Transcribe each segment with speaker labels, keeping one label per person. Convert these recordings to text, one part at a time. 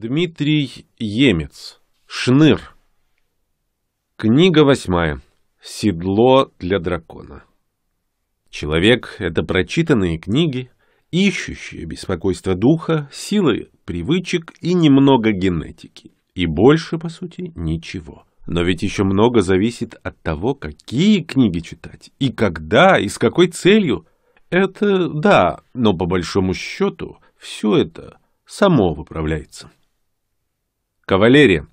Speaker 1: Дмитрий Емец. Шныр. Книга восьмая. Седло для дракона. Человек — это прочитанные книги, ищущие беспокойство духа, силы привычек и немного генетики. И больше, по сути, ничего. Но ведь еще много зависит от того, какие книги читать, и когда, и с какой целью. Это да, но по большому счету все это само выправляется. Кавалерия.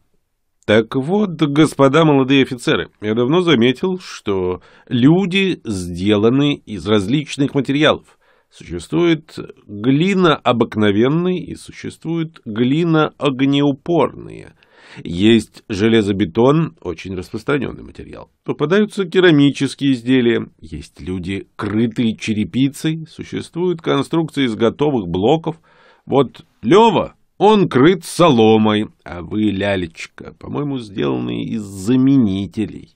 Speaker 1: Так вот, господа молодые офицеры, я давно заметил, что люди сделаны из различных материалов. Существует глина обыкновенная и существует глина огнеупорная. Есть железобетон, очень распространенный материал. Попадаются керамические изделия. Есть люди, крытые черепицей. Существуют конструкции из готовых блоков. Вот Лева он крыт соломой, а вы лялечка, по-моему, сделаны из заменителей.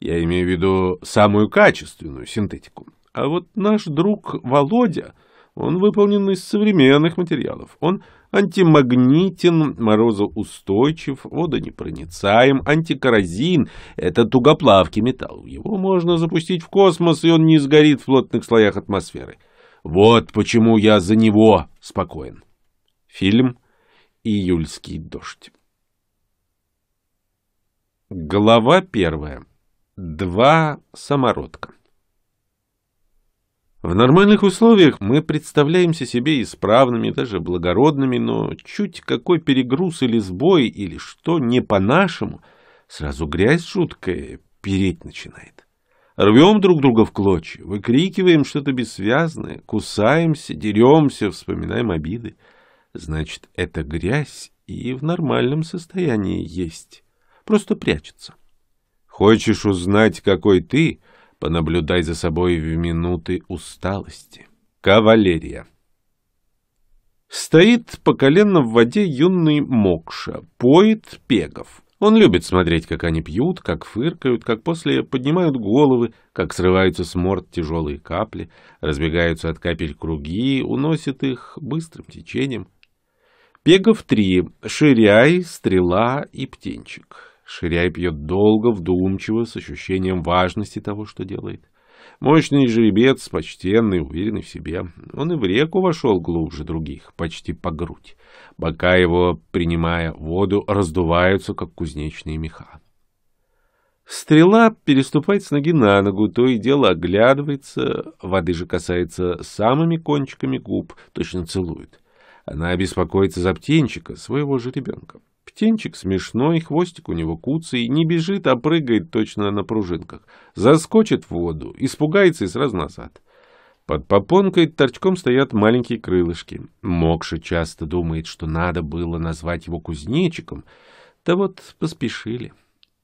Speaker 1: Я имею в виду самую качественную синтетику. А вот наш друг Володя, он выполнен из современных материалов. Он антимагнитен, морозоустойчив, водонепроницаем, антикоррозин. Это тугоплавкий металл. Его можно запустить в космос, и он не сгорит в плотных слоях атмосферы. Вот почему я за него спокоен. Фильм июльский дождь. Глава первая. Два самородка. В нормальных условиях мы представляемся себе исправными, даже благородными, но чуть какой перегруз или сбой, или что не по-нашему, сразу грязь жуткая переть начинает. Рвем друг друга в клочья, выкрикиваем что-то бессвязное, кусаемся, деремся, вспоминаем обиды. Значит, это грязь и в нормальном состоянии есть. Просто прячется. Хочешь узнать, какой ты? Понаблюдай за собой в минуты усталости. Кавалерия. Стоит по колено в воде юный Мокша, поет пегов. Он любит смотреть, как они пьют, как фыркают, как после поднимают головы, как срываются с морд тяжелые капли, разбегаются от капель круги, уносят их быстрым течением. Пегов три. Ширяй, стрела и птенчик. Ширяй пьет долго, вдумчиво, с ощущением важности того, что делает. Мощный жеребец, почтенный, уверенный в себе. Он и в реку вошел глубже других, почти по грудь. Бока его, принимая воду, раздуваются, как кузнечные меха. Стрела переступает с ноги на ногу, то и дело оглядывается, воды же касается самыми кончиками губ, точно целует. Она беспокоится за птенчика, своего же ребенка. Птенчик смешной, хвостик у него куцый, не бежит, а прыгает точно на пружинках. Заскочит в воду, испугается и сразу назад. Под попонкой торчком стоят маленькие крылышки. Мокша часто думает, что надо было назвать его кузнечиком. Да вот поспешили.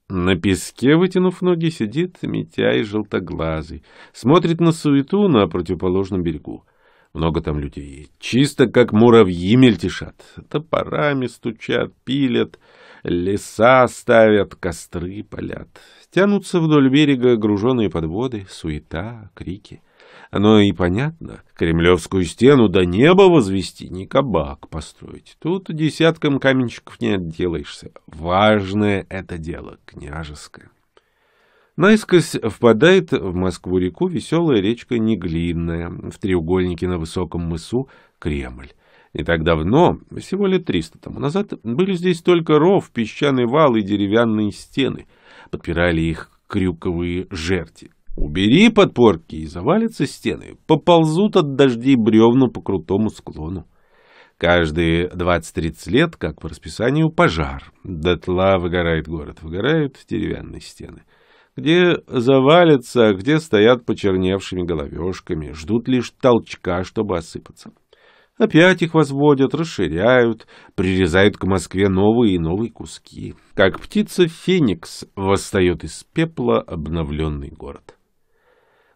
Speaker 1: На песке, вытянув ноги, сидит Митяй желтоглазый. Смотрит на суету на противоположном берегу. Много там людей. Чисто как муравьи мельтешат. Топорами стучат, пилят, леса ставят, костры палят. Тянутся вдоль берега груженные подводы, суета, крики. Оно и понятно. Кремлевскую стену до неба возвести, не кабак построить. Тут десяткам каменщиков не отделаешься. Важное это дело, княжеское. Наискось впадает в Москву-реку веселая речка Неглинная, в треугольнике на высоком мысу Кремль. Не так давно, всего лет триста тому назад, были здесь только ров, песчаный вал и деревянные стены. Подпирали их крюковые жерти. Убери подпорки, и завалятся стены, поползут от дождей бревна по крутому склону. Каждые 20-30 лет, как по расписанию, пожар. Дотла выгорает город, выгорают деревянные стены где завалятся, где стоят почерневшими головешками, ждут лишь толчка, чтобы осыпаться. Опять их возводят, расширяют, прирезают к Москве новые и новые куски. Как птица Феникс восстает из пепла обновленный город.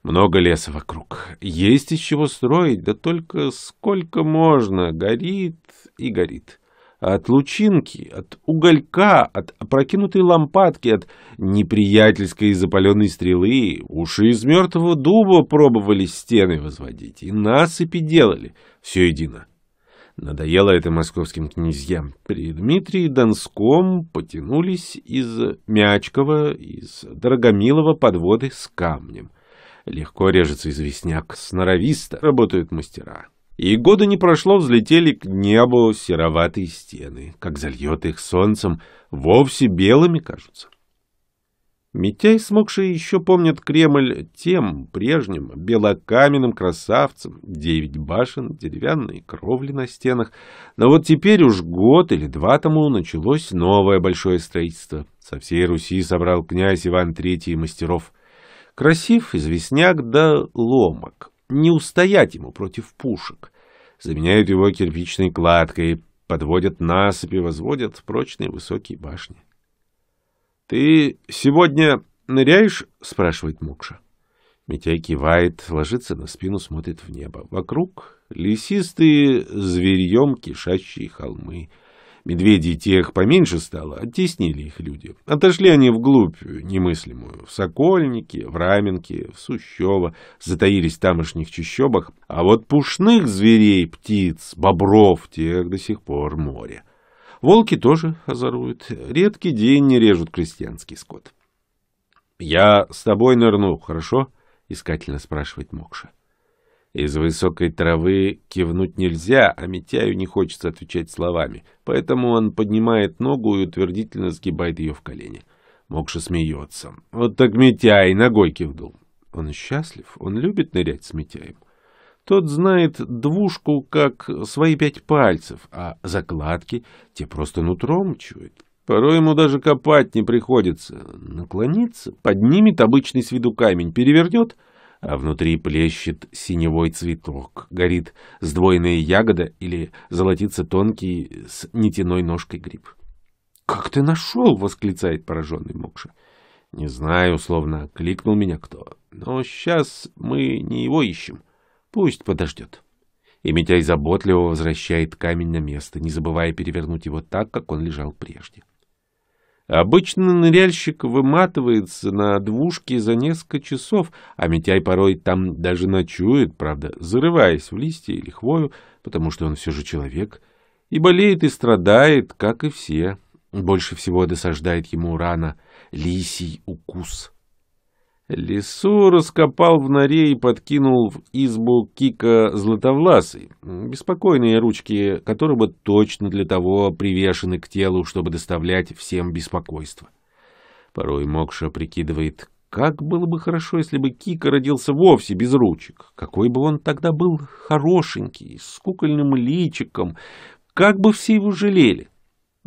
Speaker 1: Много леса вокруг. Есть из чего строить, да только сколько можно. Горит и горит от лучинки, от уголька, от опрокинутой лампадки, от неприятельской запаленной стрелы. Уши из мертвого дуба пробовали стены возводить, и насыпи делали. Все едино. Надоело это московским князьям. При Дмитрии Донском потянулись из Мячкова, из Дорогомилова подводы с камнем. Легко режется известняк, сноровисто работают мастера. И года не прошло, взлетели к небу сероватые стены. Как зальет их солнцем, вовсе белыми кажутся. Митяй, смогший, еще помнят Кремль тем прежним белокаменным красавцем, девять башен, деревянные кровли на стенах. Но вот теперь уж год или два тому началось новое большое строительство. Со всей Руси собрал князь Иван Третий мастеров. Красив, известняк да ломок не устоять ему против пушек. Заменяют его кирпичной кладкой, подводят насыпи, возводят прочные высокие башни. — Ты сегодня ныряешь? — спрашивает Мукша. Митяй кивает, ложится на спину, смотрит в небо. Вокруг лесистые зверьем кишащие холмы — Медведей тех поменьше стало, оттеснили их люди. Отошли они вглубь немыслимую, в Сокольники, в Раменки, в Сущево, затаились в тамошних чащобах, а вот пушных зверей, птиц, бобров, тех до сих пор море. Волки тоже озоруют, редкий день не режут крестьянский скот. — Я с тобой нырну, хорошо? — искательно спрашивает Мокша. Из высокой травы кивнуть нельзя, а Митяю не хочется отвечать словами, поэтому он поднимает ногу и утвердительно сгибает ее в колени. Мокша смеется. Вот так Митяй ногой кивнул. Он счастлив, он любит нырять с Митяем. Тот знает двушку как свои пять пальцев, а закладки те просто нутром чует. Порой ему даже копать не приходится. Наклонится, поднимет обычный с виду камень, перевернет — а внутри плещет синевой цветок, горит сдвоенная ягода или золотится тонкий с нитяной ножкой гриб. «Как ты нашел?» — восклицает пораженный Мокша. «Не знаю, словно кликнул меня кто. Но сейчас мы не его ищем. Пусть подождет». И Митяй заботливо возвращает камень на место, не забывая перевернуть его так, как он лежал прежде. — Обычно ныряльщик выматывается на двушке за несколько часов, а Митяй порой там даже ночует, правда, зарываясь в листья или хвою, потому что он все же человек, и болеет и страдает, как и все. Больше всего досаждает ему рана лисий укус — Лису раскопал в норе и подкинул в избу Кика Златовласый, беспокойные ручки которого точно для того привешены к телу, чтобы доставлять всем беспокойство. Порой Мокша прикидывает, как было бы хорошо, если бы Кика родился вовсе без ручек, какой бы он тогда был хорошенький, с кукольным личиком, как бы все его жалели.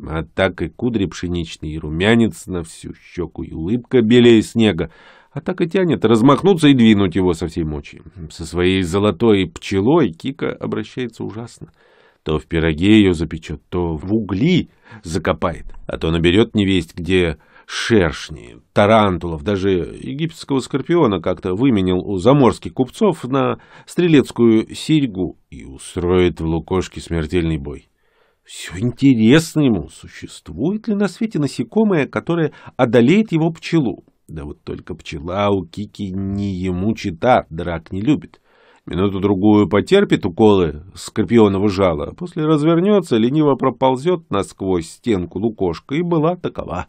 Speaker 1: А так и кудри пшеничные, и румянец на всю щеку, и улыбка белее снега — а так и тянет размахнуться и двинуть его со всей мочи. Со своей золотой пчелой Кика обращается ужасно. То в пироге ее запечет, то в угли закопает, а то наберет невесть, где шершни, тарантулов, даже египетского скорпиона как-то выменил у заморских купцов на стрелецкую серьгу и устроит в лукошке смертельный бой. Все интересно ему, существует ли на свете насекомое, которое одолеет его пчелу. Да вот только пчела у Кики не ему чита, драк не любит. Минуту-другую потерпит уколы скорпионового жала, а после развернется, лениво проползет насквозь стенку лукошка, и была такова.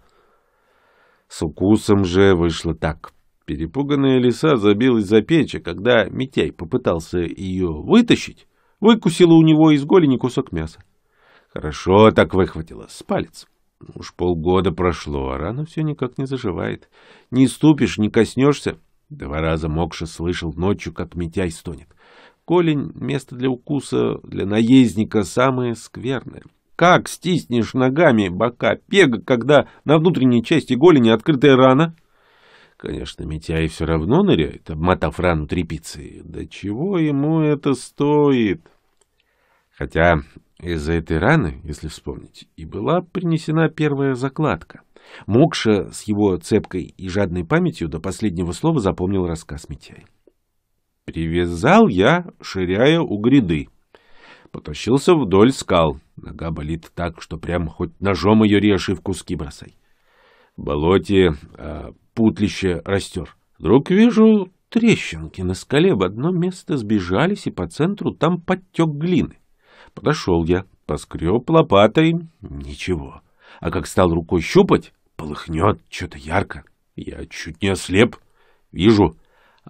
Speaker 1: С укусом же вышло так. Перепуганная лиса забилась за печь, а когда Митяй попытался ее вытащить, выкусила у него из голени кусок мяса. Хорошо так выхватила, с палец. Уж полгода прошло, а рана все никак не заживает. Не ступишь, не коснешься. Два раза Мокша слышал ночью, как Митяй стонет. Колень — место для укуса, для наездника самое скверное. Как стиснешь ногами бока пега, когда на внутренней части голени открытая рана? Конечно, Митяй все равно ныряет, обмотав рану тряпицей. Да чего ему это стоит? Хотя из-за этой раны, если вспомнить, и была принесена первая закладка. Мокша с его цепкой и жадной памятью до последнего слова запомнил рассказ Митяя. Привязал я, ширяя у гряды. Потащился вдоль скал. Нога болит так, что прям хоть ножом ее режь и в куски бросай. В болоте э, путлище растер. Вдруг вижу трещинки на скале. В одно место сбежались, и по центру там подтек глины. Подошел я, поскреб лопатой, ничего. А как стал рукой щупать, полыхнет, что-то ярко. Я чуть не ослеп. Вижу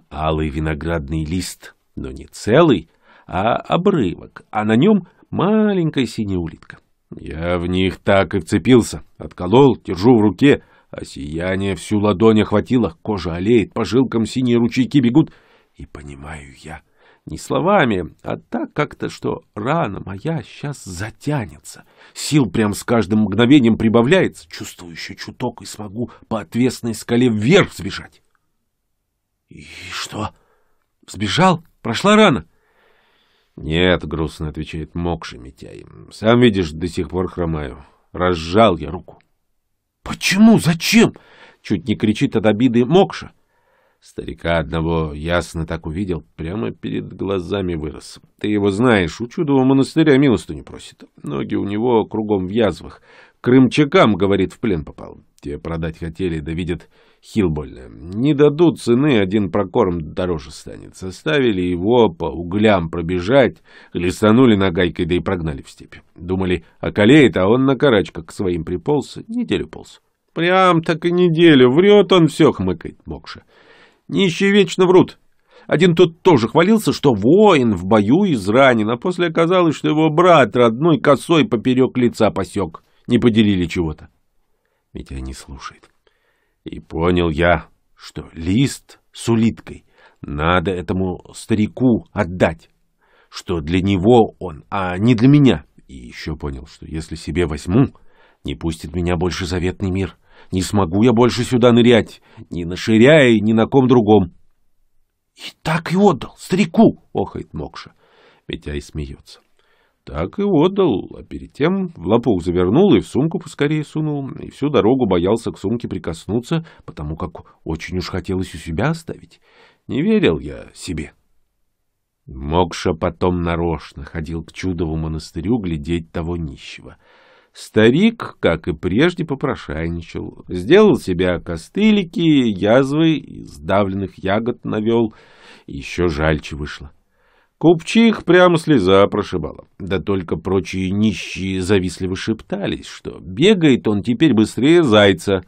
Speaker 1: алый виноградный лист, но не целый, а обрывок, а на нем маленькая синяя улитка. Я в них так и вцепился, отколол, держу в руке, а сияние всю ладонь охватило, кожа олеет, по жилкам синие ручейки бегут, и понимаю я — не словами, а так как-то, что рана моя сейчас затянется. Сил прям с каждым мгновением прибавляется. Чувствую еще чуток и смогу по отвесной скале вверх сбежать. И что? Сбежал? Прошла рана? Нет, грустно отвечает мокший Митяй. Сам видишь, до сих пор хромаю. Разжал я руку. Почему? Зачем? Чуть не кричит от обиды Мокша. Старика одного ясно так увидел, прямо перед глазами вырос. Ты его знаешь, у чудового монастыря милостыню просит. Ноги у него кругом в язвах. Крымчакам, говорит, в плен попал. Те продать хотели, да видят хил больно. Не дадут цены, один прокорм дороже станет. Заставили его по углям пробежать, на нагайкой, да и прогнали в степи. Думали, околеет, а он на карачках к своим приполз, неделю полз. Прям так и неделю, врет он все, хмыкает мокша. Нищие вечно врут. Один тот тоже хвалился, что воин в бою изранен, а после оказалось, что его брат родной косой поперек лица посек. Не поделили чего-то. Митя не слушает. И понял я, что лист с улиткой надо этому старику отдать, что для него он, а не для меня. И еще понял, что если себе возьму, не пустит меня больше заветный мир. Не смогу я больше сюда нырять, ни на Ширяе, ни на ком другом. — И так и отдал, старику! — охает Мокша. Петяй смеется. Так и отдал, а перед тем в лопух завернул и в сумку поскорее сунул, и всю дорогу боялся к сумке прикоснуться, потому как очень уж хотелось у себя оставить. Не верил я себе. Мокша потом нарочно ходил к чудову монастырю глядеть того нищего — Старик, как и прежде, попрошайничал, сделал себя костылики, язвы и сдавленных ягод навел, еще жальче вышло. Купчих прямо слеза прошибала. Да только прочие нищие завистливо шептались, что бегает он теперь быстрее зайца.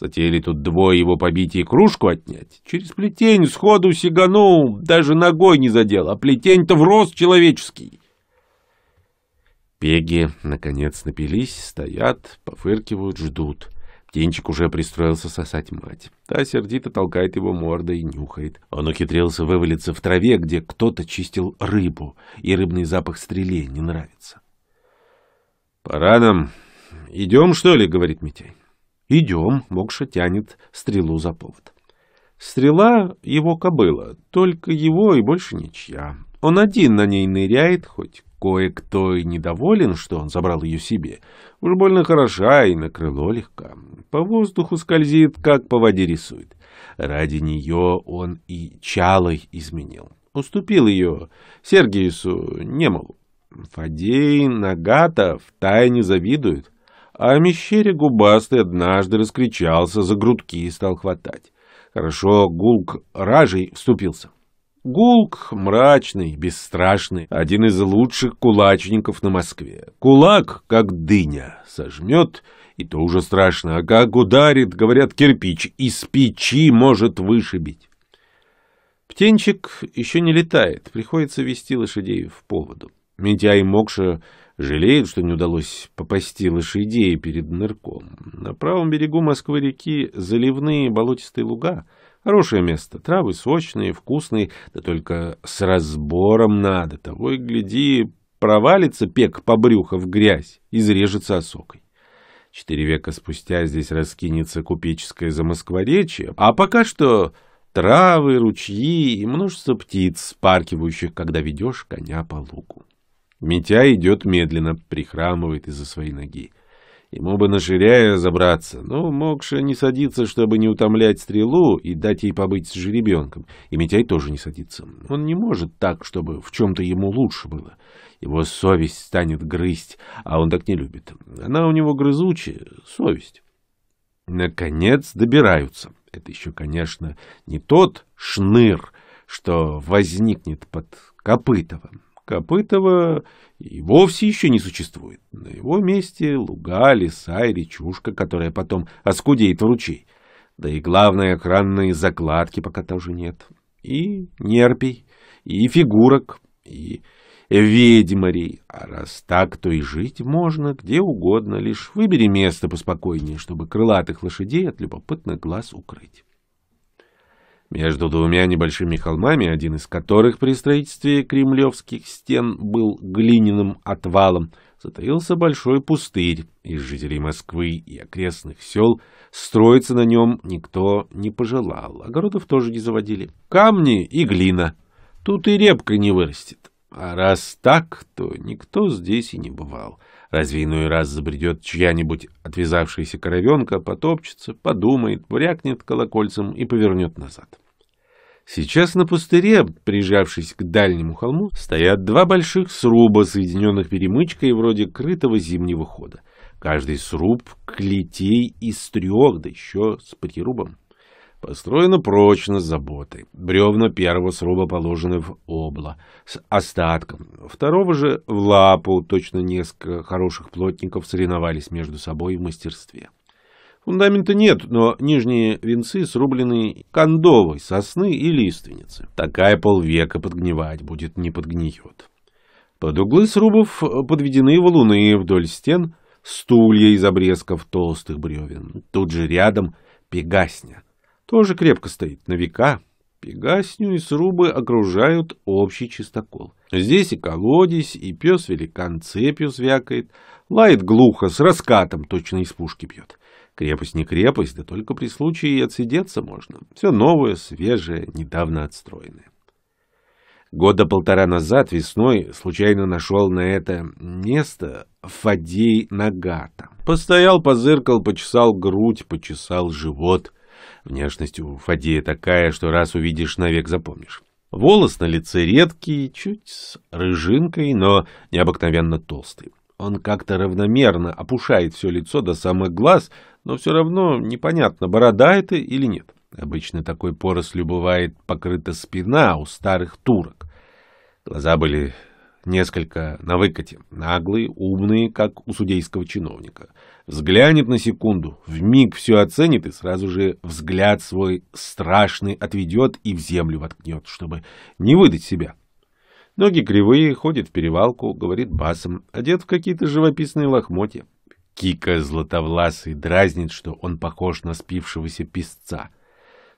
Speaker 1: Затеяли тут двое его побить и кружку отнять. Через плетень сходу сиганул, даже ногой не задел, а плетень-то в рост человеческий. Пеги, наконец, напились, стоят, пофыркивают, ждут. Птенчик уже пристроился сосать мать. Та сердито толкает его мордой и нюхает. Он ухитрился вывалиться в траве, где кто-то чистил рыбу, и рыбный запах стреле не нравится. — Пора нам. Идем, что ли? — говорит Митяй. — Идем. — Мокша тянет стрелу за повод. Стрела его кобыла, только его и больше ничья. Он один на ней ныряет, хоть кое-кто и недоволен, что он забрал ее себе. Уж больно хороша и на крыло легка. По воздуху скользит, как по воде рисует. Ради нее он и чалой изменил. Уступил ее Сергиесу Немову. Фадей Нагата втайне завидует. А Мещере губастый однажды раскричался, за грудки и стал хватать. Хорошо гулк ражей вступился. Гулк мрачный, бесстрашный, один из лучших кулачников на Москве. Кулак, как дыня, сожмет, и то уже страшно, а как ударит, говорят, кирпич, из печи может вышибить. Птенчик еще не летает, приходится вести лошадей в поводу. Митя и Мокша жалеют, что не удалось попасти лошадей перед нырком. На правом берегу Москвы-реки заливные болотистые луга — Хорошее место, травы сочные, вкусные, да только с разбором надо. Того и гляди, провалится пек по брюхо в грязь, изрежется осокой. Четыре века спустя здесь раскинется купеческое замоскворечье, а пока что травы, ручьи и множество птиц, спаркивающих, когда ведешь коня по лугу. Митя идет медленно, прихрамывает из-за своей ноги. Ему бы на Ширяя забраться, но мог же не садиться, чтобы не утомлять стрелу и дать ей побыть с жеребенком. И Митяй тоже не садится. Он не может так, чтобы в чем-то ему лучше было. Его совесть станет грызть, а он так не любит. Она у него грызучая, совесть. Наконец добираются. Это еще, конечно, не тот шныр, что возникнет под Копытовым. Копытова и вовсе еще не существует. На его месте луга, леса и речушка, которая потом оскудеет в ручей. Да и главное, экранные закладки пока тоже нет. И нерпий, и фигурок, и ведьмарей. А раз так, то и жить можно где угодно, лишь выбери место поспокойнее, чтобы крылатых лошадей от любопытных глаз укрыть. Между двумя небольшими холмами, один из которых при строительстве кремлевских стен был глиняным отвалом, затаился большой пустырь. Из жителей Москвы и окрестных сел строиться на нем никто не пожелал, огородов тоже не заводили. Камни и глина. Тут и репка не вырастет. А раз так, то никто здесь и не бывал. Разве иной раз забредет чья-нибудь отвязавшаяся коровенка, потопчется, подумает, врякнет колокольцем и повернет назад. Сейчас на пустыре, прижавшись к дальнему холму, стоят два больших сруба, соединенных перемычкой вроде крытого зимнего хода. Каждый сруб клетей из трех, да еще с потерубом. Построено прочно с заботой. Бревна первого сруба положены в обла с остатком. Второго же в лапу точно несколько хороших плотников соревновались между собой в мастерстве. Фундамента нет, но нижние венцы срублены кондовой, сосны и лиственницы. Такая полвека подгнивать будет, не подгниет. Под углы срубов подведены валуны вдоль стен, стулья из обрезков толстых бревен. Тут же рядом пегасня — тоже крепко стоит, на века. Пегасню и срубы окружают общий чистокол. Здесь и колодец, и пес-великан цепью звякает, лает глухо, с раскатом точно из пушки бьет. Крепость не крепость, да только при случае и отсидеться можно. Все новое, свежее, недавно отстроенное. Года полтора назад весной случайно нашел на это место Фадей Нагата. Постоял, позыркал, почесал грудь, почесал живот — Внешность у Фадея такая, что раз увидишь, навек запомнишь. Волос на лице редкий, чуть с рыжинкой, но необыкновенно толстый. Он как-то равномерно опушает все лицо до самых глаз, но все равно непонятно, борода это или нет. Обычно такой порослью бывает покрыта спина у старых турок. Глаза были несколько на выкате, наглые, умные, как у судейского чиновника — Взглянет на секунду, в миг все оценит и сразу же взгляд свой страшный отведет и в землю воткнет, чтобы не выдать себя. Ноги кривые, ходит в перевалку, говорит басом, одет в какие-то живописные лохмотья. Кика златовласый дразнит, что он похож на спившегося песца.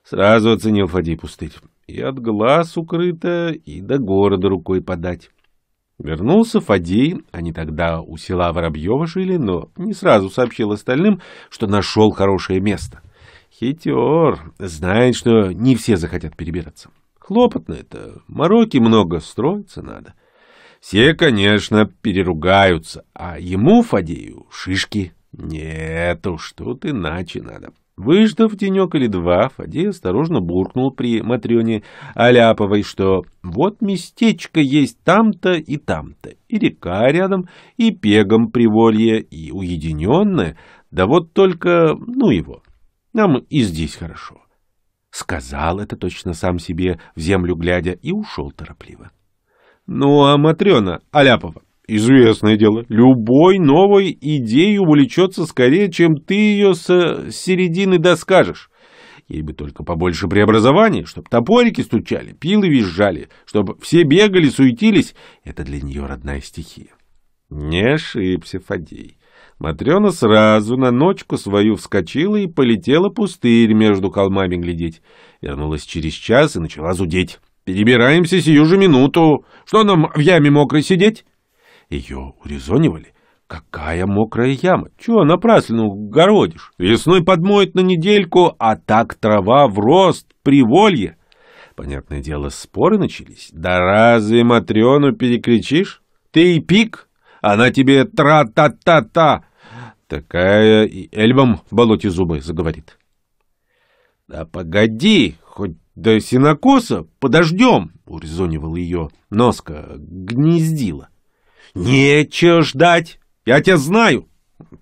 Speaker 1: Сразу оценил Фадей пустырь. И от глаз укрыто, и до города рукой подать. Вернулся Фадей, они тогда у села Воробьева жили, но не сразу сообщил остальным, что нашел хорошее место. Хитер, знает, что не все захотят перебираться. Хлопотно это, мороки много, строиться надо. Все, конечно, переругаются, а ему, Фадею, шишки. Нет уж, тут иначе надо. Выждав денек или два, Фадей осторожно буркнул при Матрёне Аляповой, что вот местечко есть там-то и там-то, и река рядом, и пегом приволье, и уединенное, да вот только, ну его, нам и здесь хорошо. Сказал это точно сам себе, в землю глядя, и ушел торопливо. Ну а Матрёна Аляпова Известное дело. Любой новой идеей увлечется скорее, чем ты ее с середины доскажешь. Ей бы только побольше преобразований, чтобы топорики стучали, пилы визжали, чтобы все бегали, суетились. Это для нее родная стихия. Не ошибся Фадей. Матрена сразу на ночку свою вскочила и полетела пустырь между холмами глядеть. Вернулась через час и начала зудеть. «Перебираемся сию же минуту. Что нам в яме мокрой сидеть?» Ее урезонивали. Какая мокрая яма! Чего напрасленно городишь? Весной подмоет на недельку, а так трава в рост, приволье. Понятное дело, споры начались. Да разве Матрёну перекричишь? Ты и пик, она тебе тра-та-та-та. Такая и эльбом в болоте зубы заговорит. Да погоди, хоть до синокоса подождем, урезонивал ее носка, гнездила. Нечего ждать. Я тебя знаю.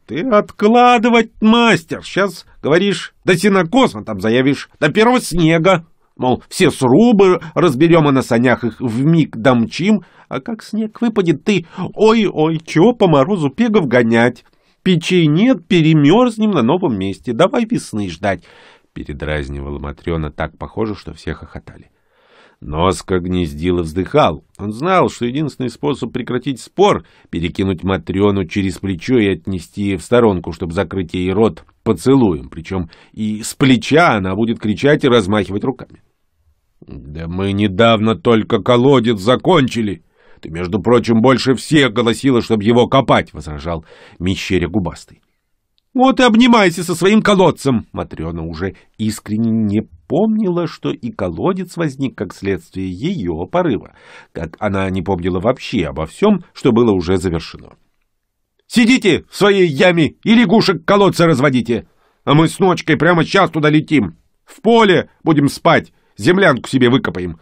Speaker 1: Ты откладывать, мастер. Сейчас, говоришь, до синокоса там заявишь, до первого снега. Мол, все срубы разберем, и на санях их в вмиг домчим. А как снег выпадет, ты... Ой-ой, чего по морозу пегов гонять? Печей нет, перемерзнем на новом месте. Давай весны ждать. Передразнивала Матрена так похоже, что все хохотали. Но Скогнездило вздыхал. Он знал, что единственный способ прекратить спор — перекинуть Матрёну через плечо и отнести в сторонку, чтобы закрыть ей рот поцелуем. Причем и с плеча она будет кричать и размахивать руками. «Да мы недавно только колодец закончили!» «Ты, между прочим, больше всех голосила, чтобы его копать!» — возражал Мещеря Губастый. «Вот и обнимайся со своим колодцем!» Матрена уже искренне не помнила, что и колодец возник как следствие ее порыва, как она не помнила вообще обо всем, что было уже завершено. «Сидите в своей яме и лягушек колодца разводите, а мы с ночкой прямо сейчас туда летим. В поле будем спать, землянку себе выкопаем».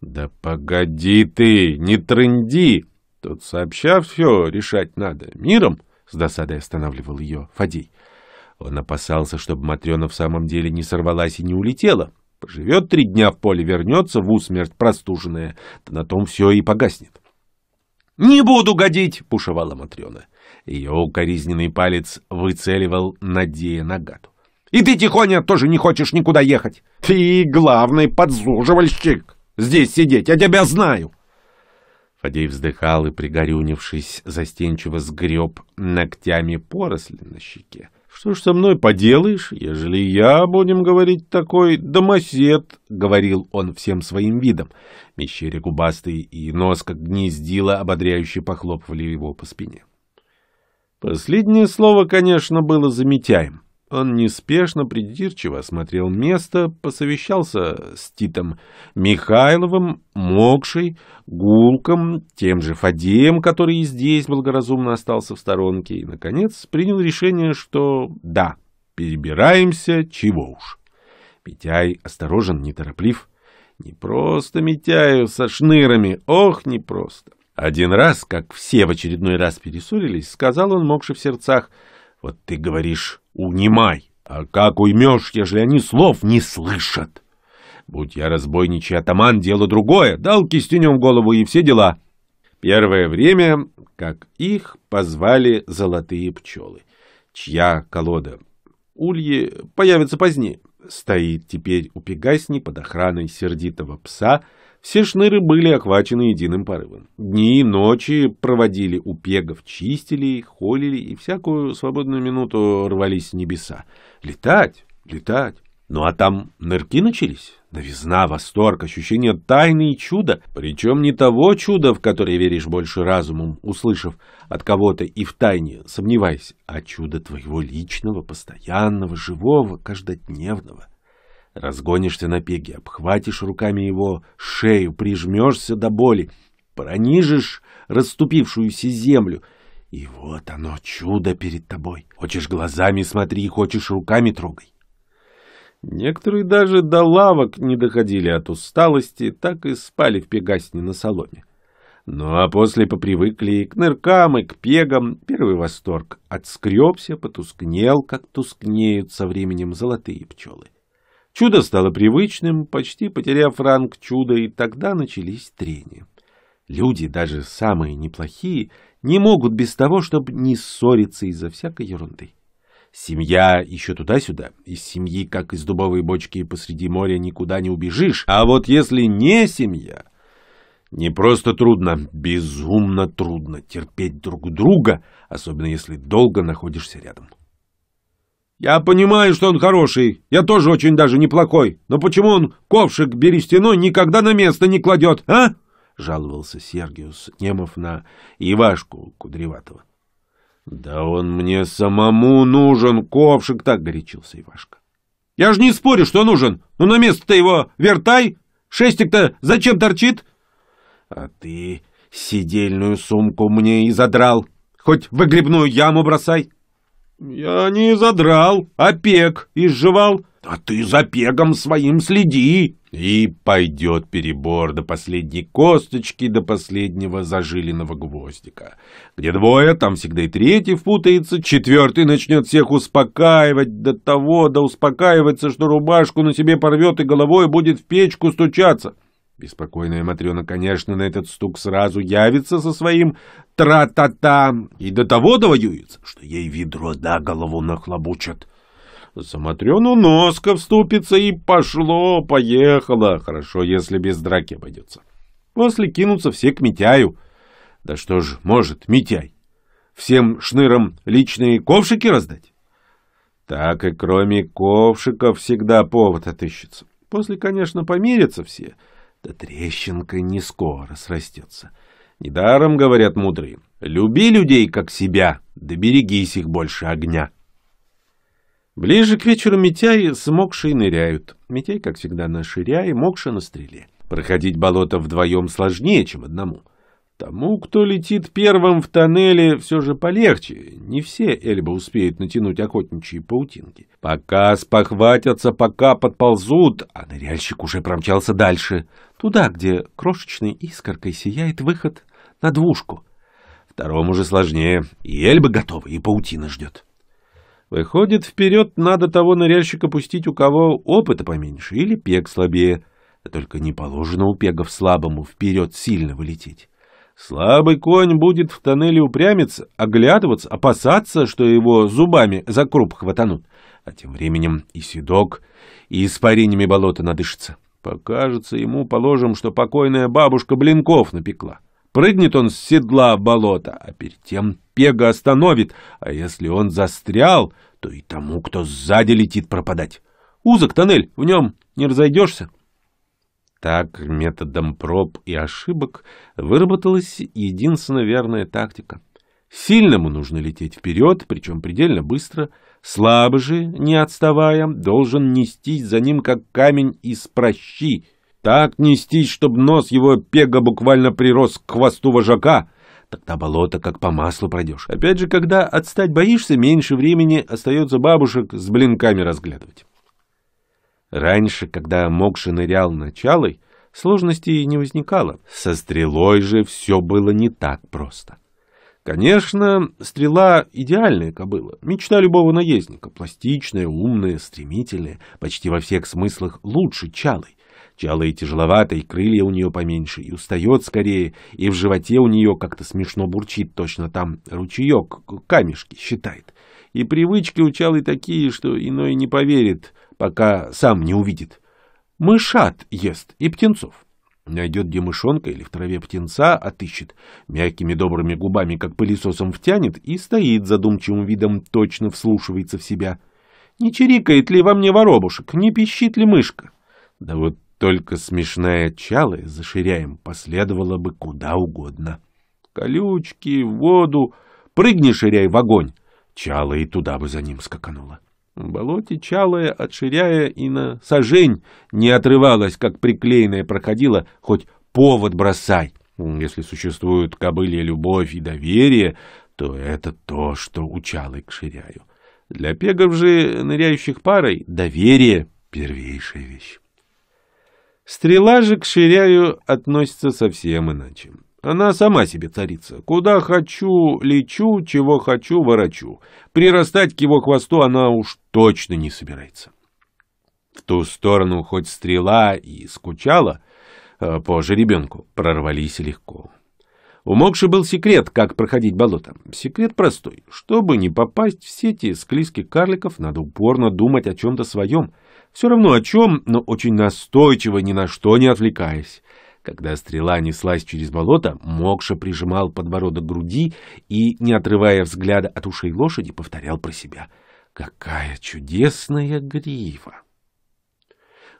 Speaker 1: «Да погоди ты, не трынди! Тут сообща все решать надо миром!» — с досадой останавливал ее Фадей. Он опасался, чтобы Матрена в самом деле не сорвалась и не улетела. Поживет три дня в поле, вернется в усмерть простуженная, да на том все и погаснет. — Не буду годить! — пушевала Матрена. Ее укоризненный палец выцеливал, надея на гаду. — И ты, Тихоня, тоже не хочешь никуда ехать! Ты главный подзуживальщик! Здесь сидеть, я тебя знаю! Фадей вздыхал и, пригорюнившись, застенчиво сгреб ногтями поросли на щеке. — что ж со мной поделаешь, ежели я, будем говорить, такой домосед, — говорил он всем своим видом. Мещеря губастый и нос, как гнездило, ободряюще похлопывали его по спине. Последнее слово, конечно, было заметяем. Он неспешно, придирчиво осмотрел место, посовещался с Титом Михайловым, Мокшей, Гулком, тем же Фадеем, который и здесь благоразумно остался в сторонке, и, наконец, принял решение, что да, перебираемся, чего уж. Петяй осторожен, нетороплив. Не просто Митяю со шнырами, ох, не просто. Один раз, как все в очередной раз пересурились, сказал он, Мокше в сердцах, «Вот ты говоришь...» унимай. А как уймешь, ежели они слов не слышат? Будь я разбойничий атаман, дело другое, дал кистенем голову и все дела. Первое время, как их позвали золотые пчелы, чья колода ульи появится позднее, стоит теперь у пегасни под охраной сердитого пса — все шныры были охвачены единым порывом. Дни и ночи проводили у пегов, чистили, их, холили и всякую свободную минуту рвались с небеса. Летать, летать. Ну а там нырки начались. Новизна, восторг, ощущение тайны и чуда. Причем не того чуда, в которое веришь больше разумом, услышав от кого-то и в тайне, сомневаясь, а чудо твоего личного, постоянного, живого, каждодневного. Разгонишься на пеге, обхватишь руками его шею, прижмешься до боли, пронижишь расступившуюся землю. И вот оно, чудо перед тобой. Хочешь глазами смотри, хочешь руками трогай. Некоторые даже до лавок не доходили от усталости, так и спали в пегасне на соломе. Ну а после попривыкли и к ныркам, и к пегам. Первый восторг отскребся, потускнел, как тускнеют со временем золотые пчелы. Чудо стало привычным, почти потеряв ранг чуда, и тогда начались трения. Люди, даже самые неплохие, не могут без того, чтобы не ссориться из-за всякой ерунды. Семья еще туда-сюда. Из семьи, как из дубовой бочки посреди моря, никуда не убежишь. А вот если не семья... Не просто трудно, безумно трудно терпеть друг друга, особенно если долго находишься рядом. Я понимаю, что он хороший, я тоже очень даже неплохой, но почему он ковшик берестяной никогда на место не кладет, а?» — жаловался Сергиус Немов на Ивашку Кудреватого. — Да он мне самому нужен, ковшик, — так горячился Ивашка. — Я же не спорю, что нужен, но ну, на место-то его вертай, шестик-то зачем торчит? — А ты сидельную сумку мне и задрал, хоть выгребную яму бросай. — «Я не задрал, а пек изживал». «А ты за пегом своим следи!» И пойдет перебор до последней косточки, до последнего зажиленного гвоздика. Где двое, там всегда и третий впутается, четвертый начнет всех успокаивать до того, да успокаивается, что рубашку на себе порвет и головой будет в печку стучаться. Беспокойная Матрена, конечно, на этот стук сразу явится со своим «тра-та-та» и до того довоюется, что ей ведро да голову нахлобучат. За Матрёну носка вступится и пошло-поехало. Хорошо, если без драки обойдется. После кинутся все к Митяю. Да что ж может Митяй? Всем шнырам личные ковшики раздать? Так и кроме ковшиков всегда повод отыщется. После, конечно, помирятся все — да трещинка не скоро срастется. Недаром, говорят мудрые, люби людей, как себя, да берегись их больше огня. Ближе к вечеру Митяй с Мокшей ныряют. Митяй, как всегда, на ширя и Мокша на стреле. Проходить болото вдвоем сложнее, чем одному. Тому, кто летит первым в тоннеле, все же полегче. Не все Эльба успеют натянуть охотничьи паутинки. Пока спохватятся, пока подползут, а ныряльщик уже промчался дальше. Туда, где крошечной искоркой сияет выход на двушку. Второму же сложнее. И Эльба готова, и паутина ждет. Выходит, вперед надо того ныряльщика пустить, у кого опыта поменьше или пег слабее. Да только не положено у пегов слабому вперед сильно вылететь. Слабый конь будет в тоннеле упрямиться, оглядываться, опасаться, что его зубами за круп хватанут. А тем временем и седок, и испарениями болота надышится. Покажется ему, положим, что покойная бабушка блинков напекла. Прыгнет он с седла болота, а перед тем пега остановит, а если он застрял, то и тому, кто сзади летит пропадать. Узок тоннель, в нем не разойдешься. Так, методом проб и ошибок выработалась единственно верная тактика. Сильному нужно лететь вперед, причем предельно быстро. Слабый же, не отставая, должен нестись за ним, как камень из прощи. Так нестись, чтобы нос его пега буквально прирос к хвосту вожака. Тогда болото как по маслу пройдешь. Опять же, когда отстать боишься, меньше времени остается бабушек с блинками разглядывать. Раньше, когда Мокша нырял началой, сложностей не возникало. Со стрелой же все было не так просто. Конечно, стрела — идеальная кобыла, мечта любого наездника, пластичная, умная, стремительная, почти во всех смыслах лучше чалой. Чала и тяжеловато, и крылья у нее поменьше, и устает скорее, и в животе у нее как-то смешно бурчит, точно там ручеек, камешки считает. И привычки у Чалы такие, что иной не поверит — пока сам не увидит. Мышат ест и птенцов. Найдет где мышонка или в траве птенца, отыщет, мягкими добрыми губами, как пылесосом, втянет и стоит задумчивым видом, точно вслушивается в себя. Не чирикает ли во мне воробушек, не пищит ли мышка? Да вот только смешная чала заширяем ширяем последовала бы куда угодно. Колючки, в воду, прыгни ширяй в огонь. Чала и туда бы за ним скаканула. Болоте чалая отширяя и на сажень не отрывалась, как приклеенная проходила, хоть повод бросай. Если существуют кобылья любовь и доверие, то это то, что учалый к ширяю. Для пегов же, ныряющих парой, доверие — первейшая вещь. Стрела же к ширяю относится совсем иначе. Она сама себе царица. Куда хочу, лечу, чего хочу, ворочу. Прирастать к его хвосту она уж точно не собирается. В ту сторону хоть стрела и скучала, а по жеребенку прорвались легко. У Мокши был секрет, как проходить болото. Секрет простой. Чтобы не попасть в сети склизких карликов, надо упорно думать о чем-то своем. Все равно о чем, но очень настойчиво, ни на что не отвлекаясь. Когда стрела неслась через болото, Мокша прижимал подбородок к груди и, не отрывая взгляда от ушей лошади, повторял про себя «Какая чудесная грива!»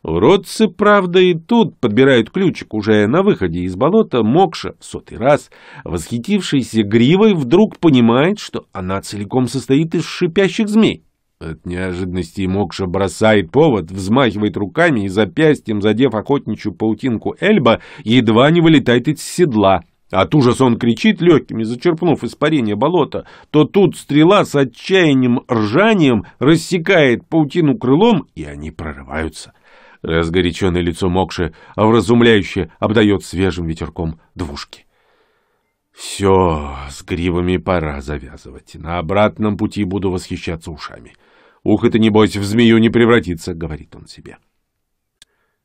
Speaker 1: Уродцы, правда, и тут подбирают ключик. Уже на выходе из болота Мокша, сотый раз, восхитившийся гривой, вдруг понимает, что она целиком состоит из шипящих змей. От неожиданности Мокша бросает повод, взмахивает руками и запястьем, задев охотничью паутинку Эльба, едва не вылетает из седла. От ужаса он кричит легкими, зачерпнув испарение болота, то тут стрела с отчаянием ржанием рассекает паутину крылом, и они прорываются. Разгоряченное лицо Мокши, а вразумляющее, обдает свежим ветерком двушки. Все, с гривами пора завязывать. На обратном пути буду восхищаться ушами. Ух, это небось в змею не превратится, — говорит он себе.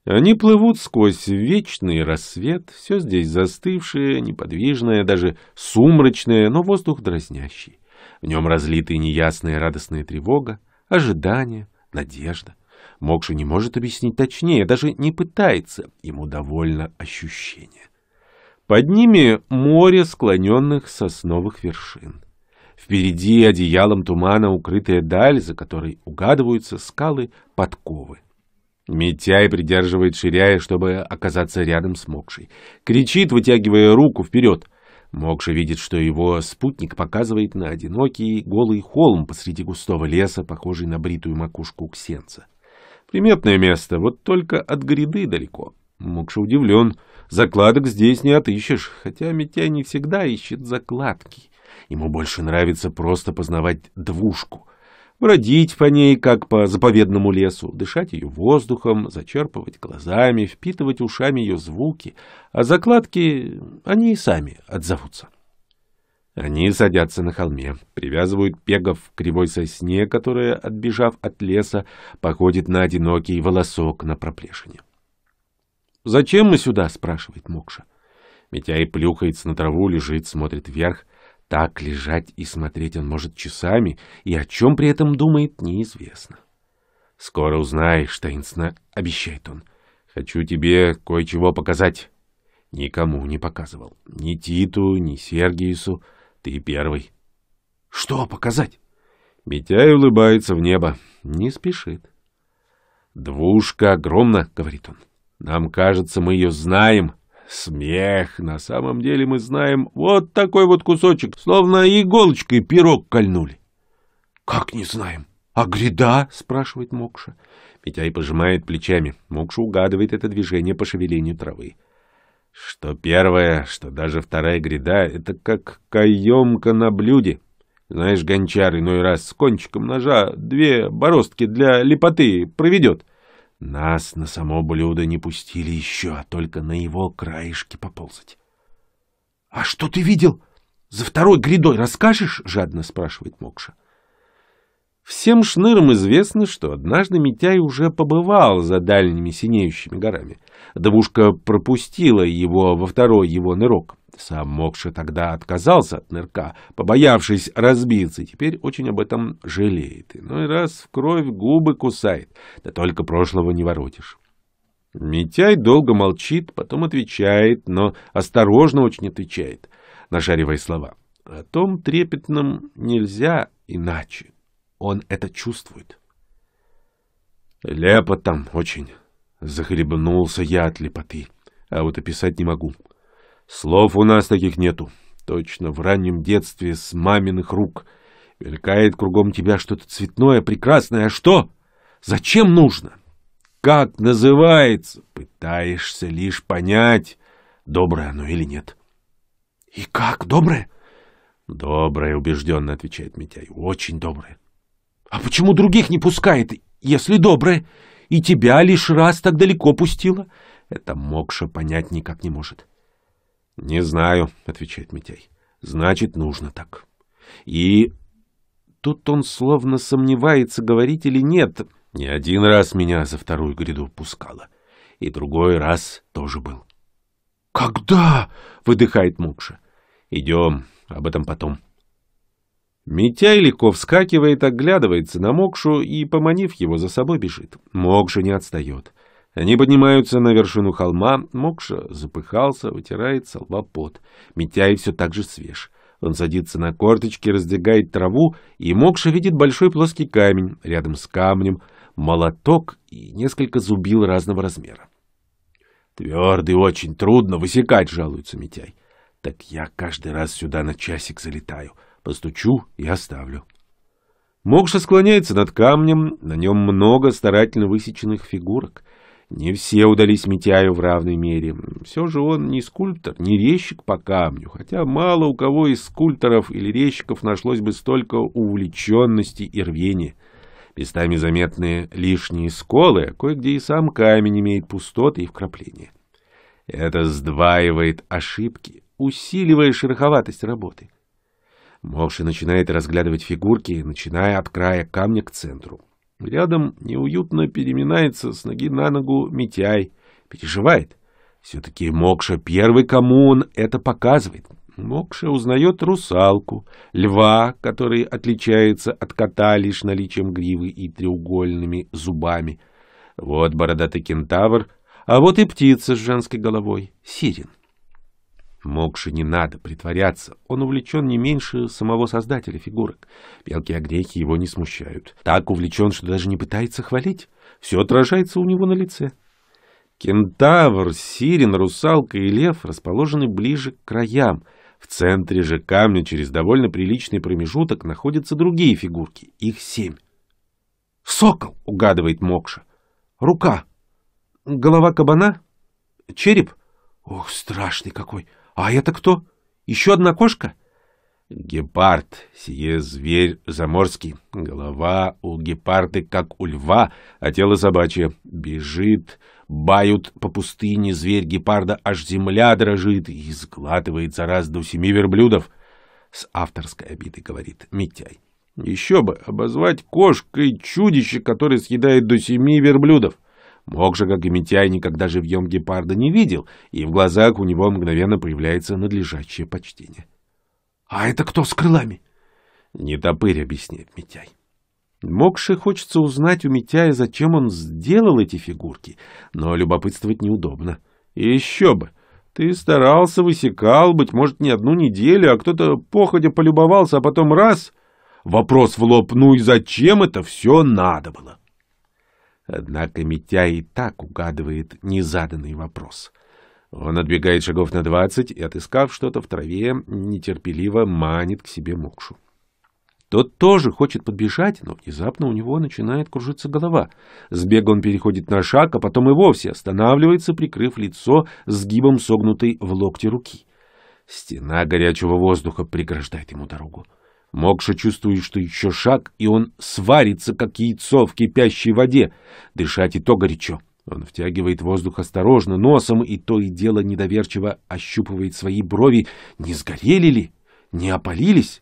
Speaker 1: Они плывут сквозь вечный рассвет, все здесь застывшее, неподвижное, даже сумрачное, но воздух дразнящий. В нем разлиты неясная радостная тревога, ожидание, надежда. Мокша не может объяснить точнее, даже не пытается, ему довольно ощущение. Под ними море склоненных сосновых вершин. Впереди одеялом тумана укрытая даль, за которой угадываются скалы подковы. Митяй придерживает Ширяя, чтобы оказаться рядом с Мокшей. Кричит, вытягивая руку вперед. Мокша видит, что его спутник показывает на одинокий голый холм посреди густого леса, похожий на бритую макушку ксенца. Приметное место, вот только от гряды далеко. Мокша удивлен. Закладок здесь не отыщешь, хотя Митяй не всегда ищет закладки. Ему больше нравится просто познавать двушку, бродить по ней, как по заповедному лесу, дышать ее воздухом, зачерпывать глазами, впитывать ушами ее звуки, а закладки, они и сами отзовутся. Они садятся на холме, привязывают пегов к кривой сосне, которая, отбежав от леса, походит на одинокий волосок на проплешине. «Зачем мы сюда?» — спрашивает Мокша. Митяй плюхается на траву, лежит, смотрит вверх. Так лежать и смотреть он может часами, и о чем при этом думает, неизвестно. «Скоро узнаешь, таинственно», — обещает он. «Хочу тебе кое-чего показать». Никому не показывал. Ни Титу, ни Сергиесу. Ты первый. «Что показать?» Митяй улыбается в небо. Не спешит. «Двушка огромна», — говорит он. «Нам кажется, мы ее знаем». Смех. На самом деле мы знаем вот такой вот кусочек, словно иголочкой пирог кольнули. — Как не знаем? А гряда? — спрашивает Мокша. Митяй пожимает плечами. Мокша угадывает это движение по шевелению травы. Что первое, что даже вторая гряда — это как каемка на блюде. Знаешь, гончар иной раз с кончиком ножа две бороздки для лепоты проведет — нас на само блюдо не пустили еще, а только на его краешке поползать. — А что ты видел? За второй грядой расскажешь? — жадно спрашивает Мокша. Всем шнырам известно, что однажды Митяй уже побывал за дальними синеющими горами. Добушка пропустила его во второй его нырок. Сам Мокша тогда отказался от нырка, побоявшись разбиться, и теперь очень об этом жалеет. Иной раз в кровь губы кусает, да только прошлого не воротишь. Митяй долго молчит, потом отвечает, но осторожно очень отвечает, нажаривая слова. О том трепетном нельзя иначе. Он это чувствует. там очень. Захлебнулся я от лепоты. А вот описать не могу. Слов у нас таких нету. Точно в раннем детстве с маминых рук. Мелькает кругом тебя что-то цветное, прекрасное. А что? Зачем нужно? Как называется? Пытаешься лишь понять, доброе оно или нет. — И как? Доброе? — Доброе, — убежденно отвечает Митяй. — Очень доброе. — А почему других не пускает, если доброе? И тебя лишь раз так далеко пустило? Это Мокша понять никак не может. —— Не знаю, — отвечает Митяй. — Значит, нужно так. И тут он словно сомневается, говорить или нет. Не один раз меня за вторую гряду пускало. И другой раз тоже был. — Когда? — выдыхает Мукша. — Идем, об этом потом. Митяй легко вскакивает, оглядывается на Мокшу и, поманив его за собой, бежит. Мокша не отстает. Они поднимаются на вершину холма. Мокша запыхался, вытирает со Митяй все так же свеж. Он садится на корточки, раздвигает траву, и Мокша видит большой плоский камень. Рядом с камнем молоток и несколько зубил разного размера. «Твердый очень трудно высекать», — жалуется Митяй. «Так я каждый раз сюда на часик залетаю. Постучу и оставлю». Мокша склоняется над камнем, на нем много старательно высеченных фигурок. Не все удались Митяю в равной мере. Все же он не скульптор, не резчик по камню, хотя мало у кого из скульпторов или резчиков нашлось бы столько увлеченности и рвения. Местами заметны лишние сколы, а кое-где и сам камень имеет пустоты и вкрапления. Это сдваивает ошибки, усиливая шероховатость работы. Молши начинает разглядывать фигурки, начиная от края камня к центру. Рядом неуютно переминается с ноги на ногу Митяй. Переживает. Все-таки Мокша первый, кому он это показывает. Мокша узнает русалку, льва, который отличается от кота лишь наличием гривы и треугольными зубами. Вот бородатый кентавр, а вот и птица с женской головой — сирен. Мокше не надо притворяться, он увлечен не меньше самого создателя фигурок. Мелкие огрехи его не смущают. Так увлечен, что даже не пытается хвалить. Все отражается у него на лице. Кентавр, сирен, русалка и лев расположены ближе к краям. В центре же камня через довольно приличный промежуток находятся другие фигурки, их семь. «Сокол!» — угадывает Мокша. «Рука!» «Голова кабана?» «Череп?» «Ох, страшный какой!» А это кто? Еще одна кошка? Гепард, сие зверь заморский. Голова у гепарды, как у льва, а тело собачье. Бежит, бают по пустыне зверь гепарда, аж земля дрожит и сглатывает за раз до семи верблюдов. С авторской обидой говорит Митяй. Еще бы обозвать кошкой чудище, которое съедает до семи верблюдов. Мокжага Гамитяй никогда живьем гепарда не видел, и в глазах у него мгновенно появляется надлежащее почтение. — А это кто с крылами? — Не топырь, — объясняет Митяй. Мокше хочется узнать у Митяя, зачем он сделал эти фигурки, но любопытствовать неудобно. И еще бы! Ты старался, высекал, быть может, не одну неделю, а кто-то походя полюбовался, а потом раз... Вопрос в лоб, ну и зачем это все надо было? — Однако Митя и так угадывает незаданный вопрос. Он отбегает шагов на двадцать и, отыскав что-то в траве, нетерпеливо манит к себе мокшу. Тот тоже хочет подбежать, но внезапно у него начинает кружиться голова. Сбег он переходит на шаг, а потом и вовсе останавливается, прикрыв лицо сгибом согнутой в локте руки. Стена горячего воздуха преграждает ему дорогу. Мокша чувствует, что еще шаг, и он сварится, как яйцо в кипящей воде. Дышать и то горячо. Он втягивает воздух осторожно, носом, и то и дело недоверчиво ощупывает свои брови. Не сгорели ли? Не опалились?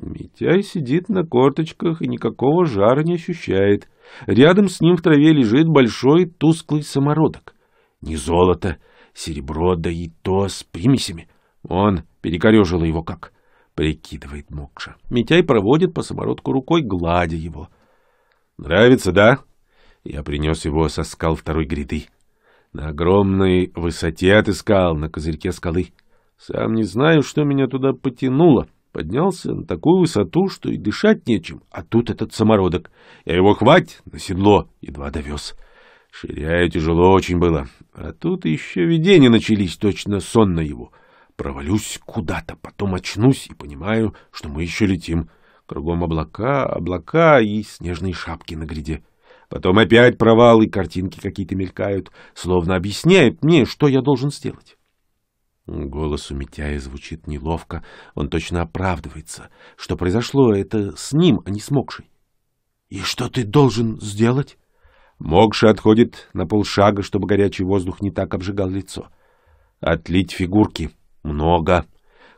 Speaker 1: Митяй сидит на корточках и никакого жара не ощущает. Рядом с ним в траве лежит большой тусклый самородок. Не золото, серебро, да и то с примесями. Он перекорежило его как прикидывает Мокша. Митяй проводит по самородку рукой, гладя его. Нравится, да? Я принес его со скал второй гряды. На огромной высоте отыскал, на козырьке скалы. Сам не знаю, что меня туда потянуло. Поднялся на такую высоту, что и дышать нечем, а тут этот самородок. Я его хвать на седло, едва довез. Ширяю тяжело очень было. А тут еще видения начались, точно сон на его. Провалюсь куда-то, потом очнусь и понимаю, что мы еще летим. Кругом облака, облака и снежные шапки на гряде. Потом опять провал, и картинки какие-то мелькают, словно объясняют мне, что я должен сделать. Голос у Митяя звучит неловко, он точно оправдывается, что произошло это с ним, а не с Мокшей. «И что ты должен сделать?» Мокша отходит на полшага, чтобы горячий воздух не так обжигал лицо. «Отлить фигурки», много.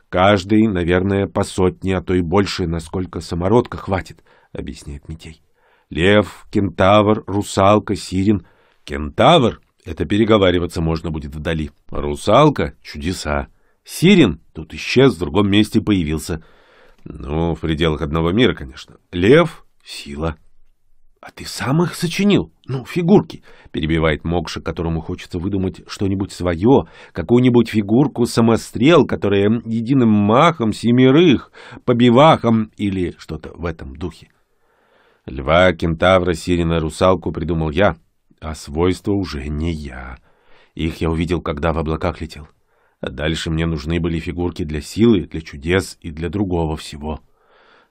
Speaker 1: Каждый, наверное, по сотне, а то и больше, насколько самородка хватит, объясняет Митей. Лев, кентавр, русалка, сирен. Кентавр — это переговариваться можно будет вдали. Русалка — чудеса. Сирен тут исчез, в другом месте появился. Ну, в пределах одного мира, конечно. Лев — сила. «А ты сам их сочинил? Ну, фигурки!» — перебивает Мокша, которому хочется выдумать что-нибудь свое, какую-нибудь фигурку-самострел, которая единым махом семерых, побивахом или что-то в этом духе. Льва, кентавра, сирена, русалку придумал я, а свойства уже не я. Их я увидел, когда в облаках летел. А дальше мне нужны были фигурки для силы, для чудес и для другого всего. —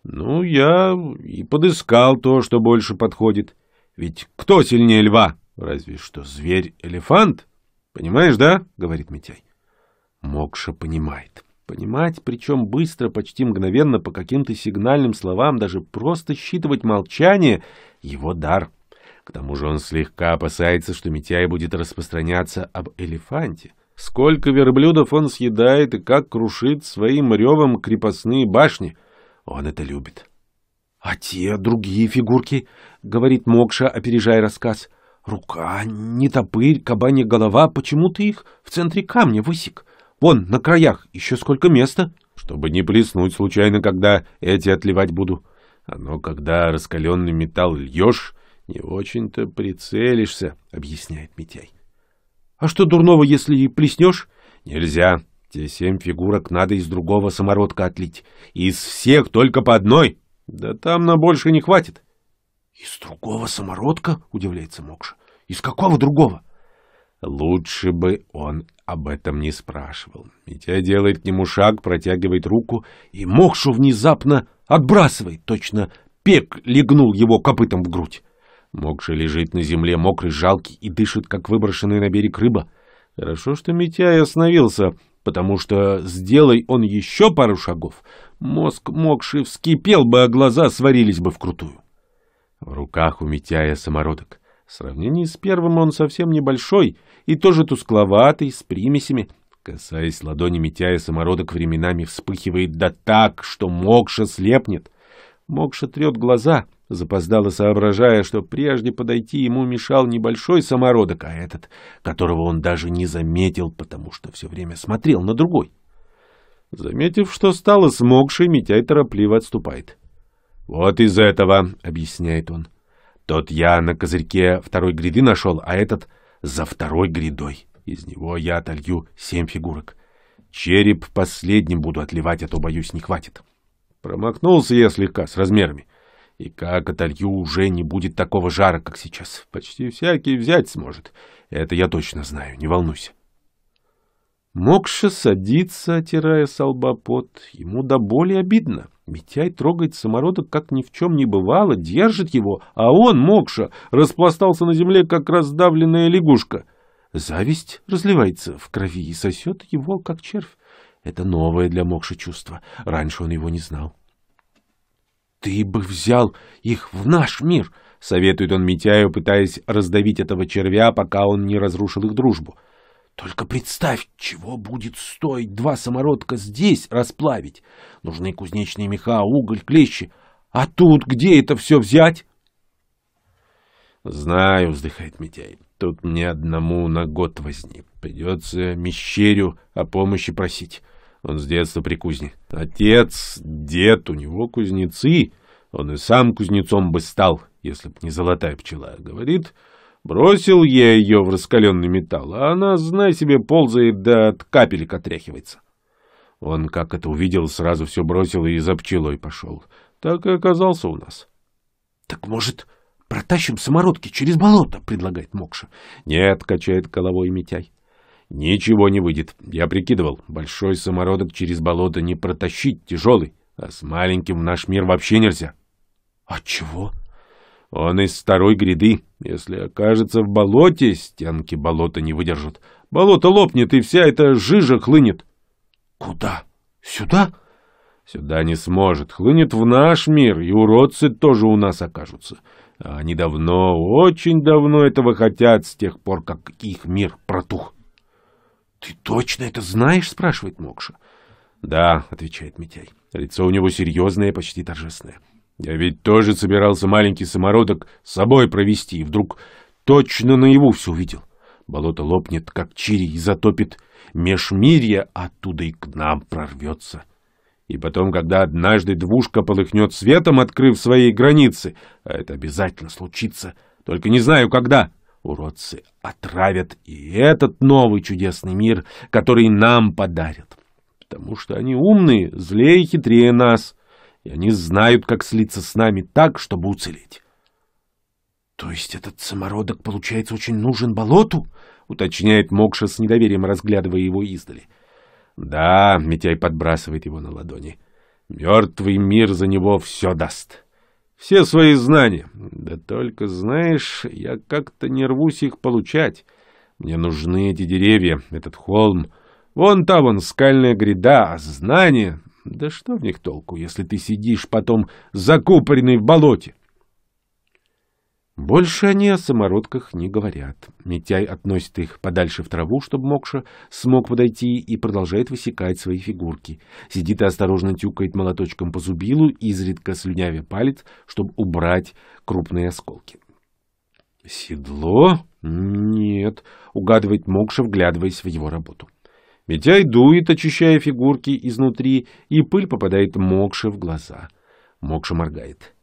Speaker 1: ну, я и подыскал то, что больше подходит. Ведь кто сильнее льва? Разве что зверь-элефант? Понимаешь, да? — говорит Митяй. Мокша понимает. Понимать, причем быстро, почти мгновенно, по каким-то сигнальным словам, даже просто считывать молчание — его дар. К тому же он слегка опасается, что Митяй будет распространяться об элефанте. Сколько верблюдов он съедает и как крушит своим ревом крепостные башни — он это любит. — А те другие фигурки? — говорит Мокша, опережая рассказ. — Рука, не топырь, кабанья голова. Почему ты их в центре камня высек? Вон, на краях, еще сколько места. — Чтобы не плеснуть случайно, когда эти отливать буду. Оно, когда раскаленный металл льешь, не очень-то прицелишься, — объясняет Митяй. — А что дурного, если и плеснешь? — Нельзя. Те семь фигурок надо из другого самородка отлить. Из всех только по одной. Да там на больше не хватит. — Из другого самородка? — удивляется Мокша. — Из какого другого? Лучше бы он об этом не спрашивал. Митя делает к нему шаг, протягивает руку, и Мокшу внезапно отбрасывает. Точно пек легнул его копытом в грудь. Мокша лежит на земле, мокрый, жалкий, и дышит, как выброшенный на берег рыба. Хорошо, что Митя остановился, потому что, сделай он еще пару шагов, мозг мокши вскипел бы, а глаза сварились бы вкрутую. В руках у Митяя самородок. В сравнении с первым он совсем небольшой и тоже тускловатый, с примесями. Касаясь ладони Митяя, самородок временами вспыхивает да так, что мокша слепнет — Мокша трет глаза, запоздало соображая, что прежде подойти ему мешал небольшой самородок, а этот, которого он даже не заметил, потому что все время смотрел на другой. Заметив, что стало с Мокшей, Митяй торопливо отступает. «Вот из этого», — объясняет он. «Тот я на козырьке второй гряды нашел, а этот за второй грядой. Из него я отолью семь фигурок. Череп последним буду отливать, а то, боюсь, не хватит». Промахнулся я слегка с размерами. И как отолью, уже не будет такого жара, как сейчас. Почти всякий взять сможет. Это я точно знаю, не волнуйся. Мокша садится, отирая со Ему до боли обидно. Митяй трогает самородок, как ни в чем не бывало, держит его, а он, Мокша, распластался на земле, как раздавленная лягушка. Зависть разливается в крови и сосет его, как червь. Это новое для Мокши чувство. Раньше он его не знал. «Ты бы взял их в наш мир!» — советует он Митяю, пытаясь раздавить этого червя, пока он не разрушил их дружбу. «Только представь, чего будет стоить два самородка здесь расплавить? Нужны кузнечные меха, уголь, клещи. А тут где это все взять?» «Знаю», — вздыхает Митяй, — «тут мне одному на год возни. Придется Мещерю о помощи просить. Он с детства при кузне. Отец, дед, у него кузнецы. Он и сам кузнецом бы стал, если б не золотая пчела. Говорит, бросил я ее в раскаленный металл, а она, знай себе, ползает да от капелек отряхивается. Он, как это увидел, сразу все бросил и за пчелой пошел. Так и оказался у нас. — Так, может, протащим самородки через болото? — предлагает Мокша. — Нет, — качает головой Митяй. Ничего не выйдет. Я прикидывал, большой самородок через болото не протащить, тяжелый. А с маленьким в наш мир вообще нельзя. Отчего? Он из второй гряды. Если окажется в болоте, стенки болота не выдержат. Болото лопнет, и вся эта жижа хлынет. Куда? Сюда? Сюда не сможет. Хлынет в наш мир, и уродцы тоже у нас окажутся. Они давно, очень давно этого хотят, с тех пор, как их мир протух. «Ты точно это знаешь?» — спрашивает Мокша. «Да», — отвечает Митяй. Лицо у него серьезное, почти торжественное. «Я ведь тоже собирался маленький самородок с собой провести, и вдруг точно наяву все увидел. Болото лопнет, как чири, и затопит межмирье, оттуда и к нам прорвется». И потом, когда однажды двушка полыхнет светом, открыв свои границы, а это обязательно случится, только не знаю, когда, уродцы отравят и этот новый чудесный мир, который нам подарят. Потому что они умные, злее и хитрее нас, и они знают, как слиться с нами так, чтобы уцелеть. — То есть этот самородок, получается, очень нужен болоту? — уточняет Мокша с недоверием, разглядывая его издали. — Да, — Митяй подбрасывает его на ладони. — Мертвый мир за него все даст. — все свои знания. Да только, знаешь, я как-то не рвусь их получать. Мне нужны эти деревья, этот холм. Вон там вон скальная гряда, а знания... Да что в них толку, если ты сидишь потом закупоренный в болоте? Больше они о самородках не говорят. Митяй относит их подальше в траву, чтобы Мокша смог подойти и продолжает высекать свои фигурки. Сидит и осторожно тюкает молоточком по зубилу, изредка слюнявя палец, чтобы убрать крупные осколки. «Седло? Нет», — угадывает Мокша, вглядываясь в его работу. Митяй дует, очищая фигурки изнутри, и пыль попадает Мокше в глаза. Мокша моргает.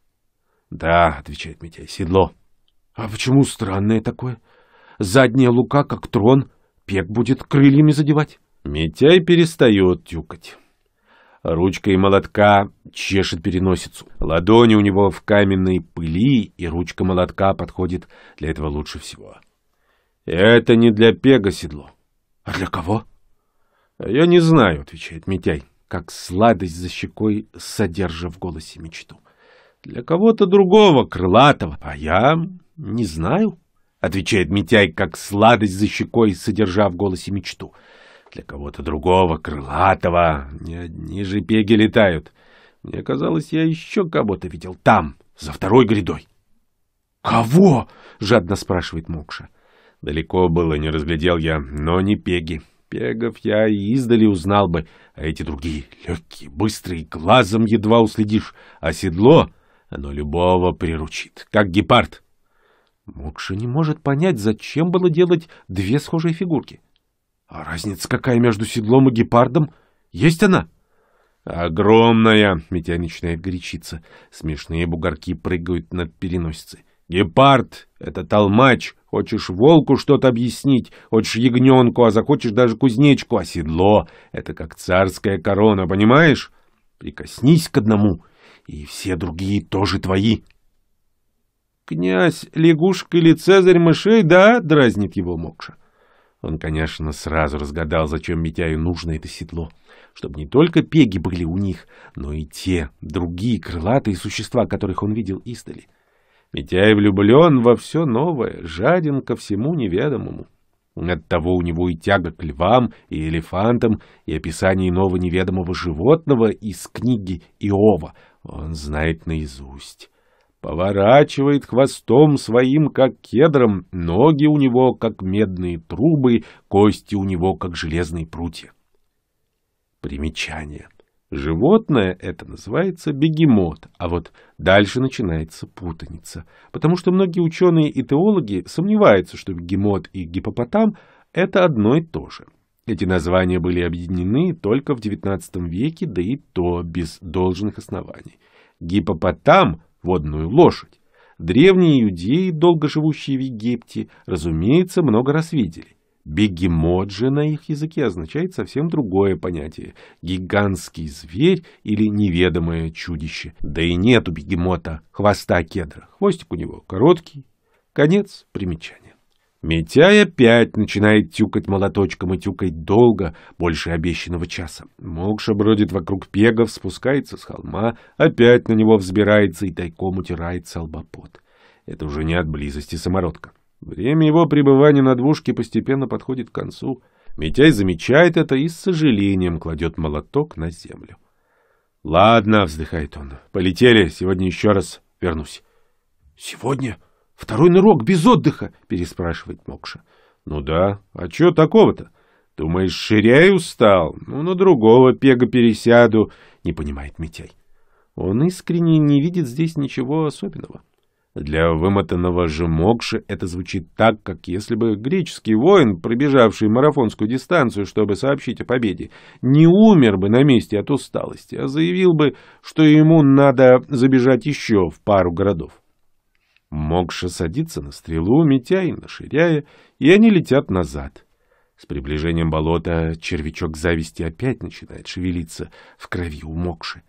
Speaker 1: — Да, — отвечает Митяй, — седло. — А почему странное такое? Задняя лука, как трон, пек будет крыльями задевать. Митяй перестает тюкать. Ручка и молотка чешет переносицу. Ладони у него в каменной пыли, и ручка молотка подходит для этого лучше всего. — Это не для пега седло. — А для кого? — Я не знаю, — отвечает Митяй, как сладость за щекой содержа в голосе мечту. — для кого-то другого, крылатого, а я не знаю, — отвечает Митяй, как сладость за щекой, содержа в голосе мечту. Для кого-то другого, крылатого, не одни же пеги летают. Мне казалось, я еще кого-то видел там, за второй грядой. — Кого? — жадно спрашивает Мокша. Далеко было, не разглядел я, но не пеги. Пегов я и издали узнал бы, а эти другие, легкие, быстрые, глазом едва уследишь, а седло оно любого приручит, как гепард. Мукша не может понять, зачем было делать две схожие фигурки. А разница какая между седлом и гепардом? Есть она? Огромная, метяничная гречица, Смешные бугорки прыгают на переносице. Гепард — это толмач. Хочешь волку что-то объяснить, хочешь ягненку, а захочешь даже кузнечку. А седло — это как царская корона, понимаешь? Прикоснись к одному, и все другие тоже твои. «Князь, лягушка или цезарь мышей, да?» — дразнит его Мокша. Он, конечно, сразу разгадал, зачем Митяю нужно это седло, чтобы не только пеги были у них, но и те, другие крылатые существа, которых он видел издали. Митяй влюблен во все новое, жаден ко всему неведомому. Оттого у него и тяга к львам, и элефантам, и описание иного неведомого животного из книги Иова — он знает наизусть. Поворачивает хвостом своим, как кедром, ноги у него, как медные трубы, кости у него, как железные прутья. Примечание. Животное это называется бегемот, а вот дальше начинается путаница, потому что многие ученые и теологи сомневаются, что бегемот и гипопотам – это одно и то же – эти названия были объединены только в XIX веке, да и то без должных оснований. Гипопотам – водную лошадь. Древние иудеи, долго живущие в Египте, разумеется, много раз видели. Бегемот же на их языке означает совсем другое понятие – гигантский зверь или неведомое чудище. Да и нет у бегемота хвоста кедра, хвостик у него короткий. Конец примечания. Митяй опять начинает тюкать молоточком и тюкать долго, больше обещанного часа. Мокша бродит вокруг пегов, спускается с холма, опять на него взбирается и тайком утирается лбопот. Это уже не от близости самородка. Время его пребывания на двушке постепенно подходит к концу. Митяй замечает это и с сожалением кладет молоток на землю. «Ладно», — вздыхает он, — «полетели, сегодня еще раз вернусь». «Сегодня?» Второй нырок без отдыха, переспрашивает Мокша. Ну да, а чё такого-то? Думаешь, ширяй устал? Ну, на другого пега пересяду, не понимает Митяй. Он искренне не видит здесь ничего особенного. Для вымотанного же Мокши это звучит так, как если бы греческий воин, пробежавший марафонскую дистанцию, чтобы сообщить о победе, не умер бы на месте от усталости, а заявил бы, что ему надо забежать еще в пару городов. Мокша садится на стрелу, метя и наширяя, и они летят назад. С приближением болота червячок зависти опять начинает шевелиться в крови у Мокши.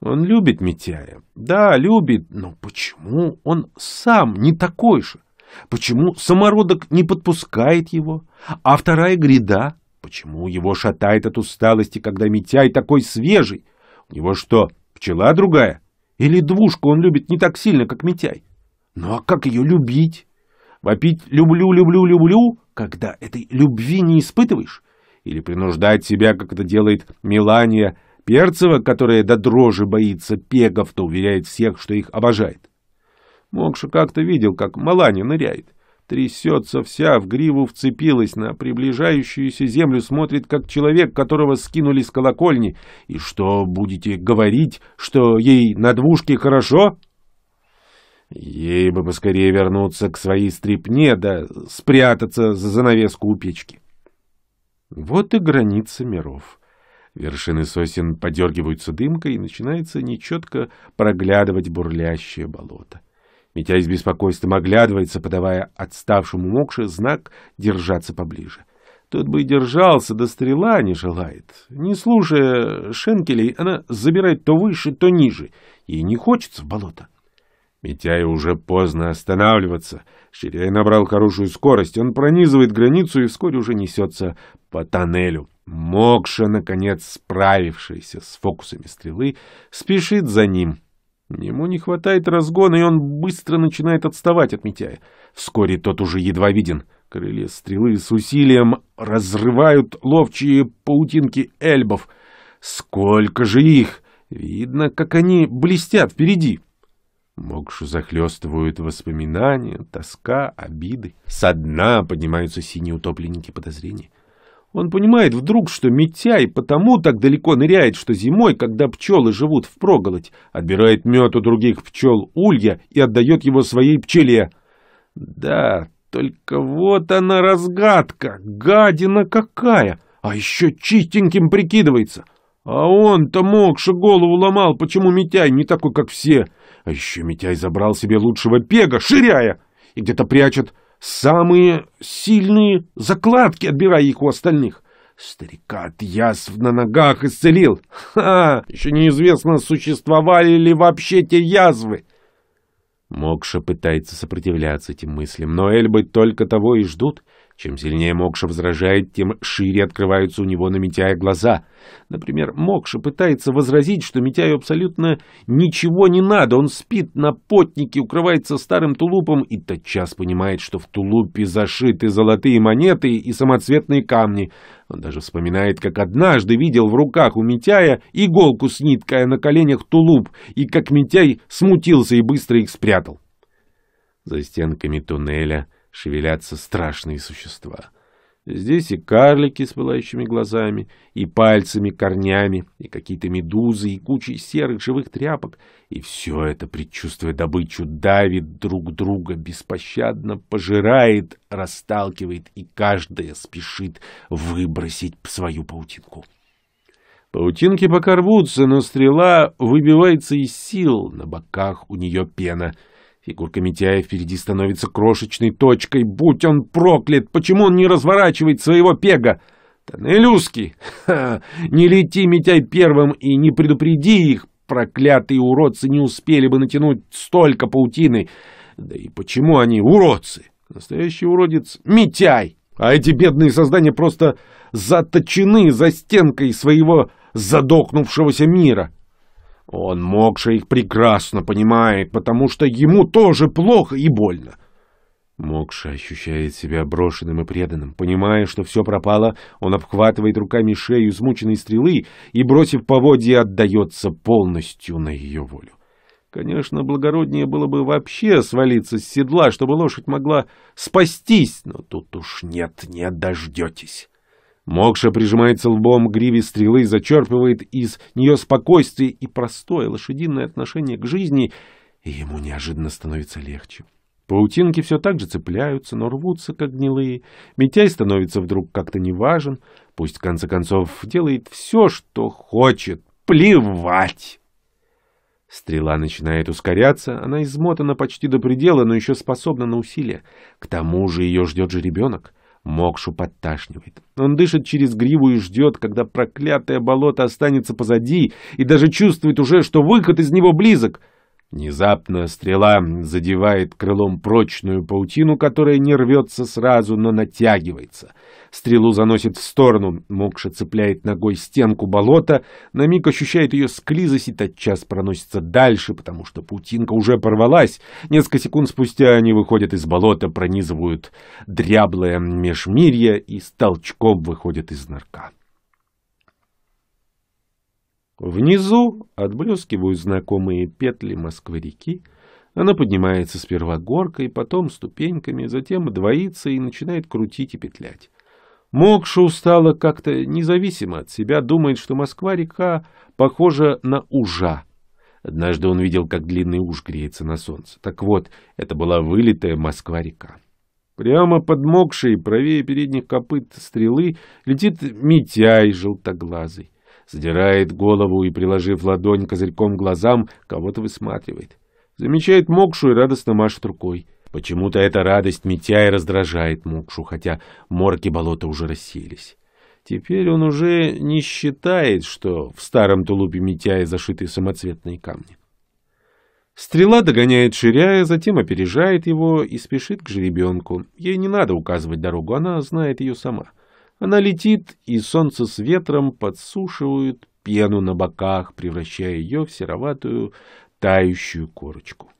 Speaker 1: Он любит Митяя. Да, любит, но почему он сам не такой же? Почему самородок не подпускает его? А вторая гряда? Почему его шатает от усталости, когда Митяй такой свежий? У него что, пчела другая? Или двушку он любит не так сильно, как Митяй? Ну а как ее любить? Вопить «люблю, люблю, люблю», когда этой любви не испытываешь? Или принуждать себя, как это делает Мелания Перцева, которая до дрожи боится пегов, то уверяет всех, что их обожает? Мокша как-то видел, как Маланя ныряет. Трясется вся, в гриву вцепилась, на приближающуюся землю смотрит, как человек, которого скинули с колокольни. И что будете говорить, что ей на двушке хорошо? — Ей бы поскорее вернуться к своей стрипне, да спрятаться за занавеску у печки. Вот и граница миров. Вершины сосен подергиваются дымкой, и начинается нечетко проглядывать бурлящее болото. Митя с беспокойством оглядывается, подавая отставшему мокше знак держаться поближе. Тот бы и держался, да стрела не желает. Не слушая шенкелей, она забирает то выше, то ниже. Ей не хочется в болото. Митяю уже поздно останавливаться. Ширяй набрал хорошую скорость. Он пронизывает границу и вскоре уже несется по тоннелю. Мокша, наконец справившийся с фокусами стрелы, спешит за ним. Ему не хватает разгона, и он быстро начинает отставать от Митяя. Вскоре тот уже едва виден. Крылья стрелы с усилием разрывают ловчие паутинки эльбов. Сколько же их! Видно, как они блестят впереди. Мокшу захлестывают воспоминания, тоска, обиды. Со дна поднимаются синие утопленники подозрений. Он понимает вдруг, что Митяй потому так далеко ныряет, что зимой, когда пчелы живут в проголодь, отбирает мед у других пчел улья и отдает его своей пчеле. Да, только вот она разгадка, гадина какая, а еще чистеньким прикидывается. А он-то Мокша голову ломал, почему Митяй не такой, как все — а еще Митяй забрал себе лучшего пега, ширяя, и где-то прячет самые сильные закладки, отбирая их у остальных. Старика от язв на ногах исцелил. Ха! Еще неизвестно, существовали ли вообще те язвы. Мокша пытается сопротивляться этим мыслям, но Эльбы только того и ждут, чем сильнее Мокша возражает, тем шире открываются у него на Митяя глаза. Например, Мокша пытается возразить, что Митяю абсолютно ничего не надо. Он спит на потнике, укрывается старым тулупом и тотчас понимает, что в тулупе зашиты золотые монеты и самоцветные камни. Он даже вспоминает, как однажды видел в руках у Митяя иголку с ниткой, а на коленях тулуп, и как Митяй смутился и быстро их спрятал. За стенками туннеля шевелятся страшные существа. Здесь и карлики с пылающими глазами, и пальцами-корнями, и какие-то медузы, и кучи серых живых тряпок. И все это, предчувствуя добычу, давит друг друга, беспощадно пожирает, расталкивает, и каждая спешит выбросить свою паутинку. Паутинки пока рвутся, но стрела выбивается из сил, на боках у нее пена — Фигурка Митяя впереди становится крошечной точкой. Будь он проклят! Почему он не разворачивает своего пега? Тоннель узкий! Ха! Не лети, Митяй, первым и не предупреди их! Проклятые уродцы не успели бы натянуть столько паутины! Да и почему они уродцы? Настоящий уродец — Митяй! А эти бедные создания просто заточены за стенкой своего задохнувшегося мира. Он Мокша их прекрасно понимает, потому что ему тоже плохо и больно. Мокша ощущает себя брошенным и преданным. Понимая, что все пропало, он обхватывает руками шею измученной стрелы и, бросив поводья, отдается полностью на ее волю. Конечно, благороднее было бы вообще свалиться с седла, чтобы лошадь могла спастись, но тут уж нет, не дождетесь. Мокша прижимается лбом к гриве стрелы, зачерпывает из нее спокойствие и простое лошадиное отношение к жизни, и ему неожиданно становится легче. Паутинки все так же цепляются, но рвутся, как гнилые. Митяй становится вдруг как-то неважен. Пусть, в конце концов, делает все, что хочет. Плевать! Стрела начинает ускоряться, она измотана почти до предела, но еще способна на усилия. К тому же ее ждет же ребенок. Мокшу подташнивает. Он дышит через гриву и ждет, когда проклятое болото останется позади, и даже чувствует уже, что выход из него близок — Внезапно стрела задевает крылом прочную паутину, которая не рвется сразу, но натягивается. Стрелу заносит в сторону, Мокша цепляет ногой стенку болота, на миг ощущает ее склизость и тотчас проносится дальше, потому что паутинка уже порвалась. Несколько секунд спустя они выходят из болота, пронизывают дряблое межмирье и с толчком выходят из нырка. Внизу отблескивают знакомые петли Москвы-реки. Она поднимается сперва горкой, потом ступеньками, затем двоится и начинает крутить и петлять. Мокша устала как-то независимо от себя, думает, что Москва-река похожа на ужа. Однажды он видел, как длинный уж греется на солнце. Так вот, это была вылитая Москва-река. Прямо под мокшей, правее передних копыт стрелы, летит Митяй желтоглазый задирает голову и, приложив ладонь козырьком к глазам, кого-то высматривает. Замечает Мокшу и радостно машет рукой. Почему-то эта радость Митяя раздражает Мокшу, хотя морки болота уже рассеялись. Теперь он уже не считает, что в старом тулупе Митяя зашиты самоцветные камни. Стрела догоняет Ширяя, затем опережает его и спешит к жеребенку. Ей не надо указывать дорогу, она знает ее сама. — она летит, и солнце с ветром подсушивают пену на боках, превращая ее в сероватую тающую корочку.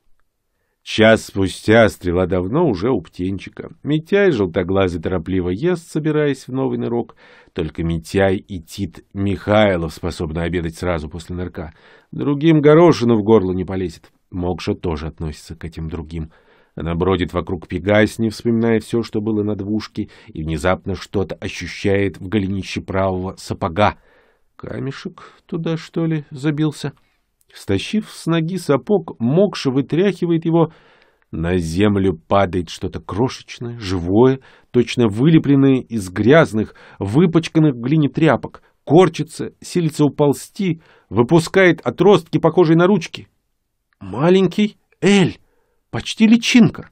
Speaker 1: Час спустя стрела давно уже у птенчика. Митяй желтоглазый торопливо ест, собираясь в новый нырок. Только Митяй и Тит Михайлов способны обедать сразу после нырка. Другим горошину в горло не полезет. Мокша тоже относится к этим другим. Она бродит вокруг пегасни, вспоминая все, что было на двушке, и внезапно что-то ощущает в голенище правого сапога. Камешек туда, что ли, забился? Стащив с ноги сапог, Мокша вытряхивает его. На землю падает что-то крошечное, живое, точно вылепленное из грязных, выпачканных в глине тряпок. Корчится, силится уползти, выпускает отростки, похожие на ручки. «Маленький Эль!» Почти личинка.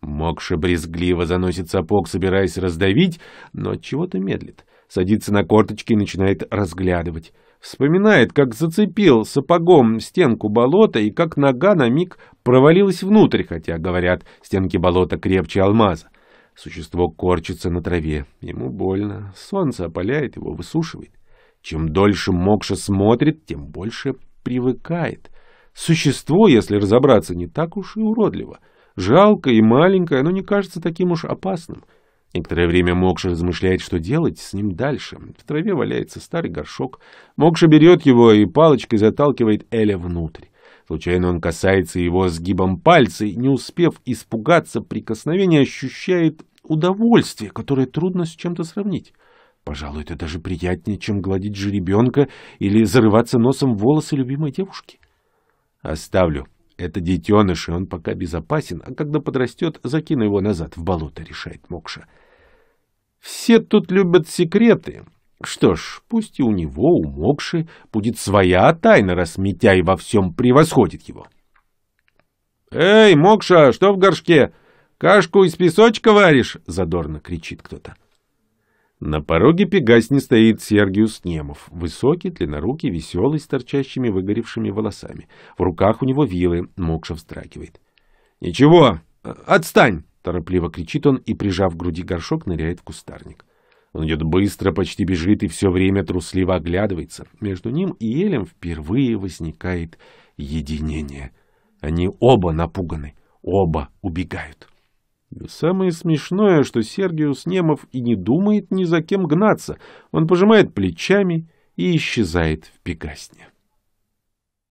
Speaker 1: Мокша брезгливо заносит сапог, собираясь раздавить, но чего-то медлит. Садится на корточки и начинает разглядывать. Вспоминает, как зацепил сапогом стенку болота и как нога на миг провалилась внутрь, хотя, говорят, стенки болота крепче алмаза. Существо корчится на траве. Ему больно. Солнце опаляет его, высушивает. Чем дольше Мокша смотрит, тем больше привыкает. Существо, если разобраться, не так уж и уродливо. Жалкое и маленькое, оно не кажется таким уж опасным. Некоторое время Мокша размышляет, что делать с ним дальше. В траве валяется старый горшок. Мокша берет его и палочкой заталкивает Эля внутрь. Случайно он касается его сгибом пальца и, не успев испугаться прикосновения, ощущает удовольствие, которое трудно с чем-то сравнить. Пожалуй, это даже приятнее, чем гладить жеребенка или зарываться носом в волосы любимой девушки. Оставлю. Это детеныш, и он пока безопасен, а когда подрастет, закину его назад в болото, решает Мокша. Все тут любят секреты. Что ж, пусть и у него, у Мокши, будет своя тайна, раз Митяй во всем превосходит его. «Эй, Мокша, что в горшке? Кашку из песочка варишь?» — задорно кричит кто-то. На пороге пегасни стоит Сергиус Немов, высокий, длиннорукий, веселый, с торчащими выгоревшими волосами. В руках у него вилы, мокша встракивает. — Ничего, отстань! — торопливо кричит он и, прижав к груди горшок, ныряет в кустарник. Он идет быстро, почти бежит и все время трусливо оглядывается. Между ним и Елем впервые возникает единение. Они оба напуганы, оба убегают. Самое смешное, что Сергиус Немов и не думает ни за кем гнаться. Он пожимает плечами и исчезает в пегасне.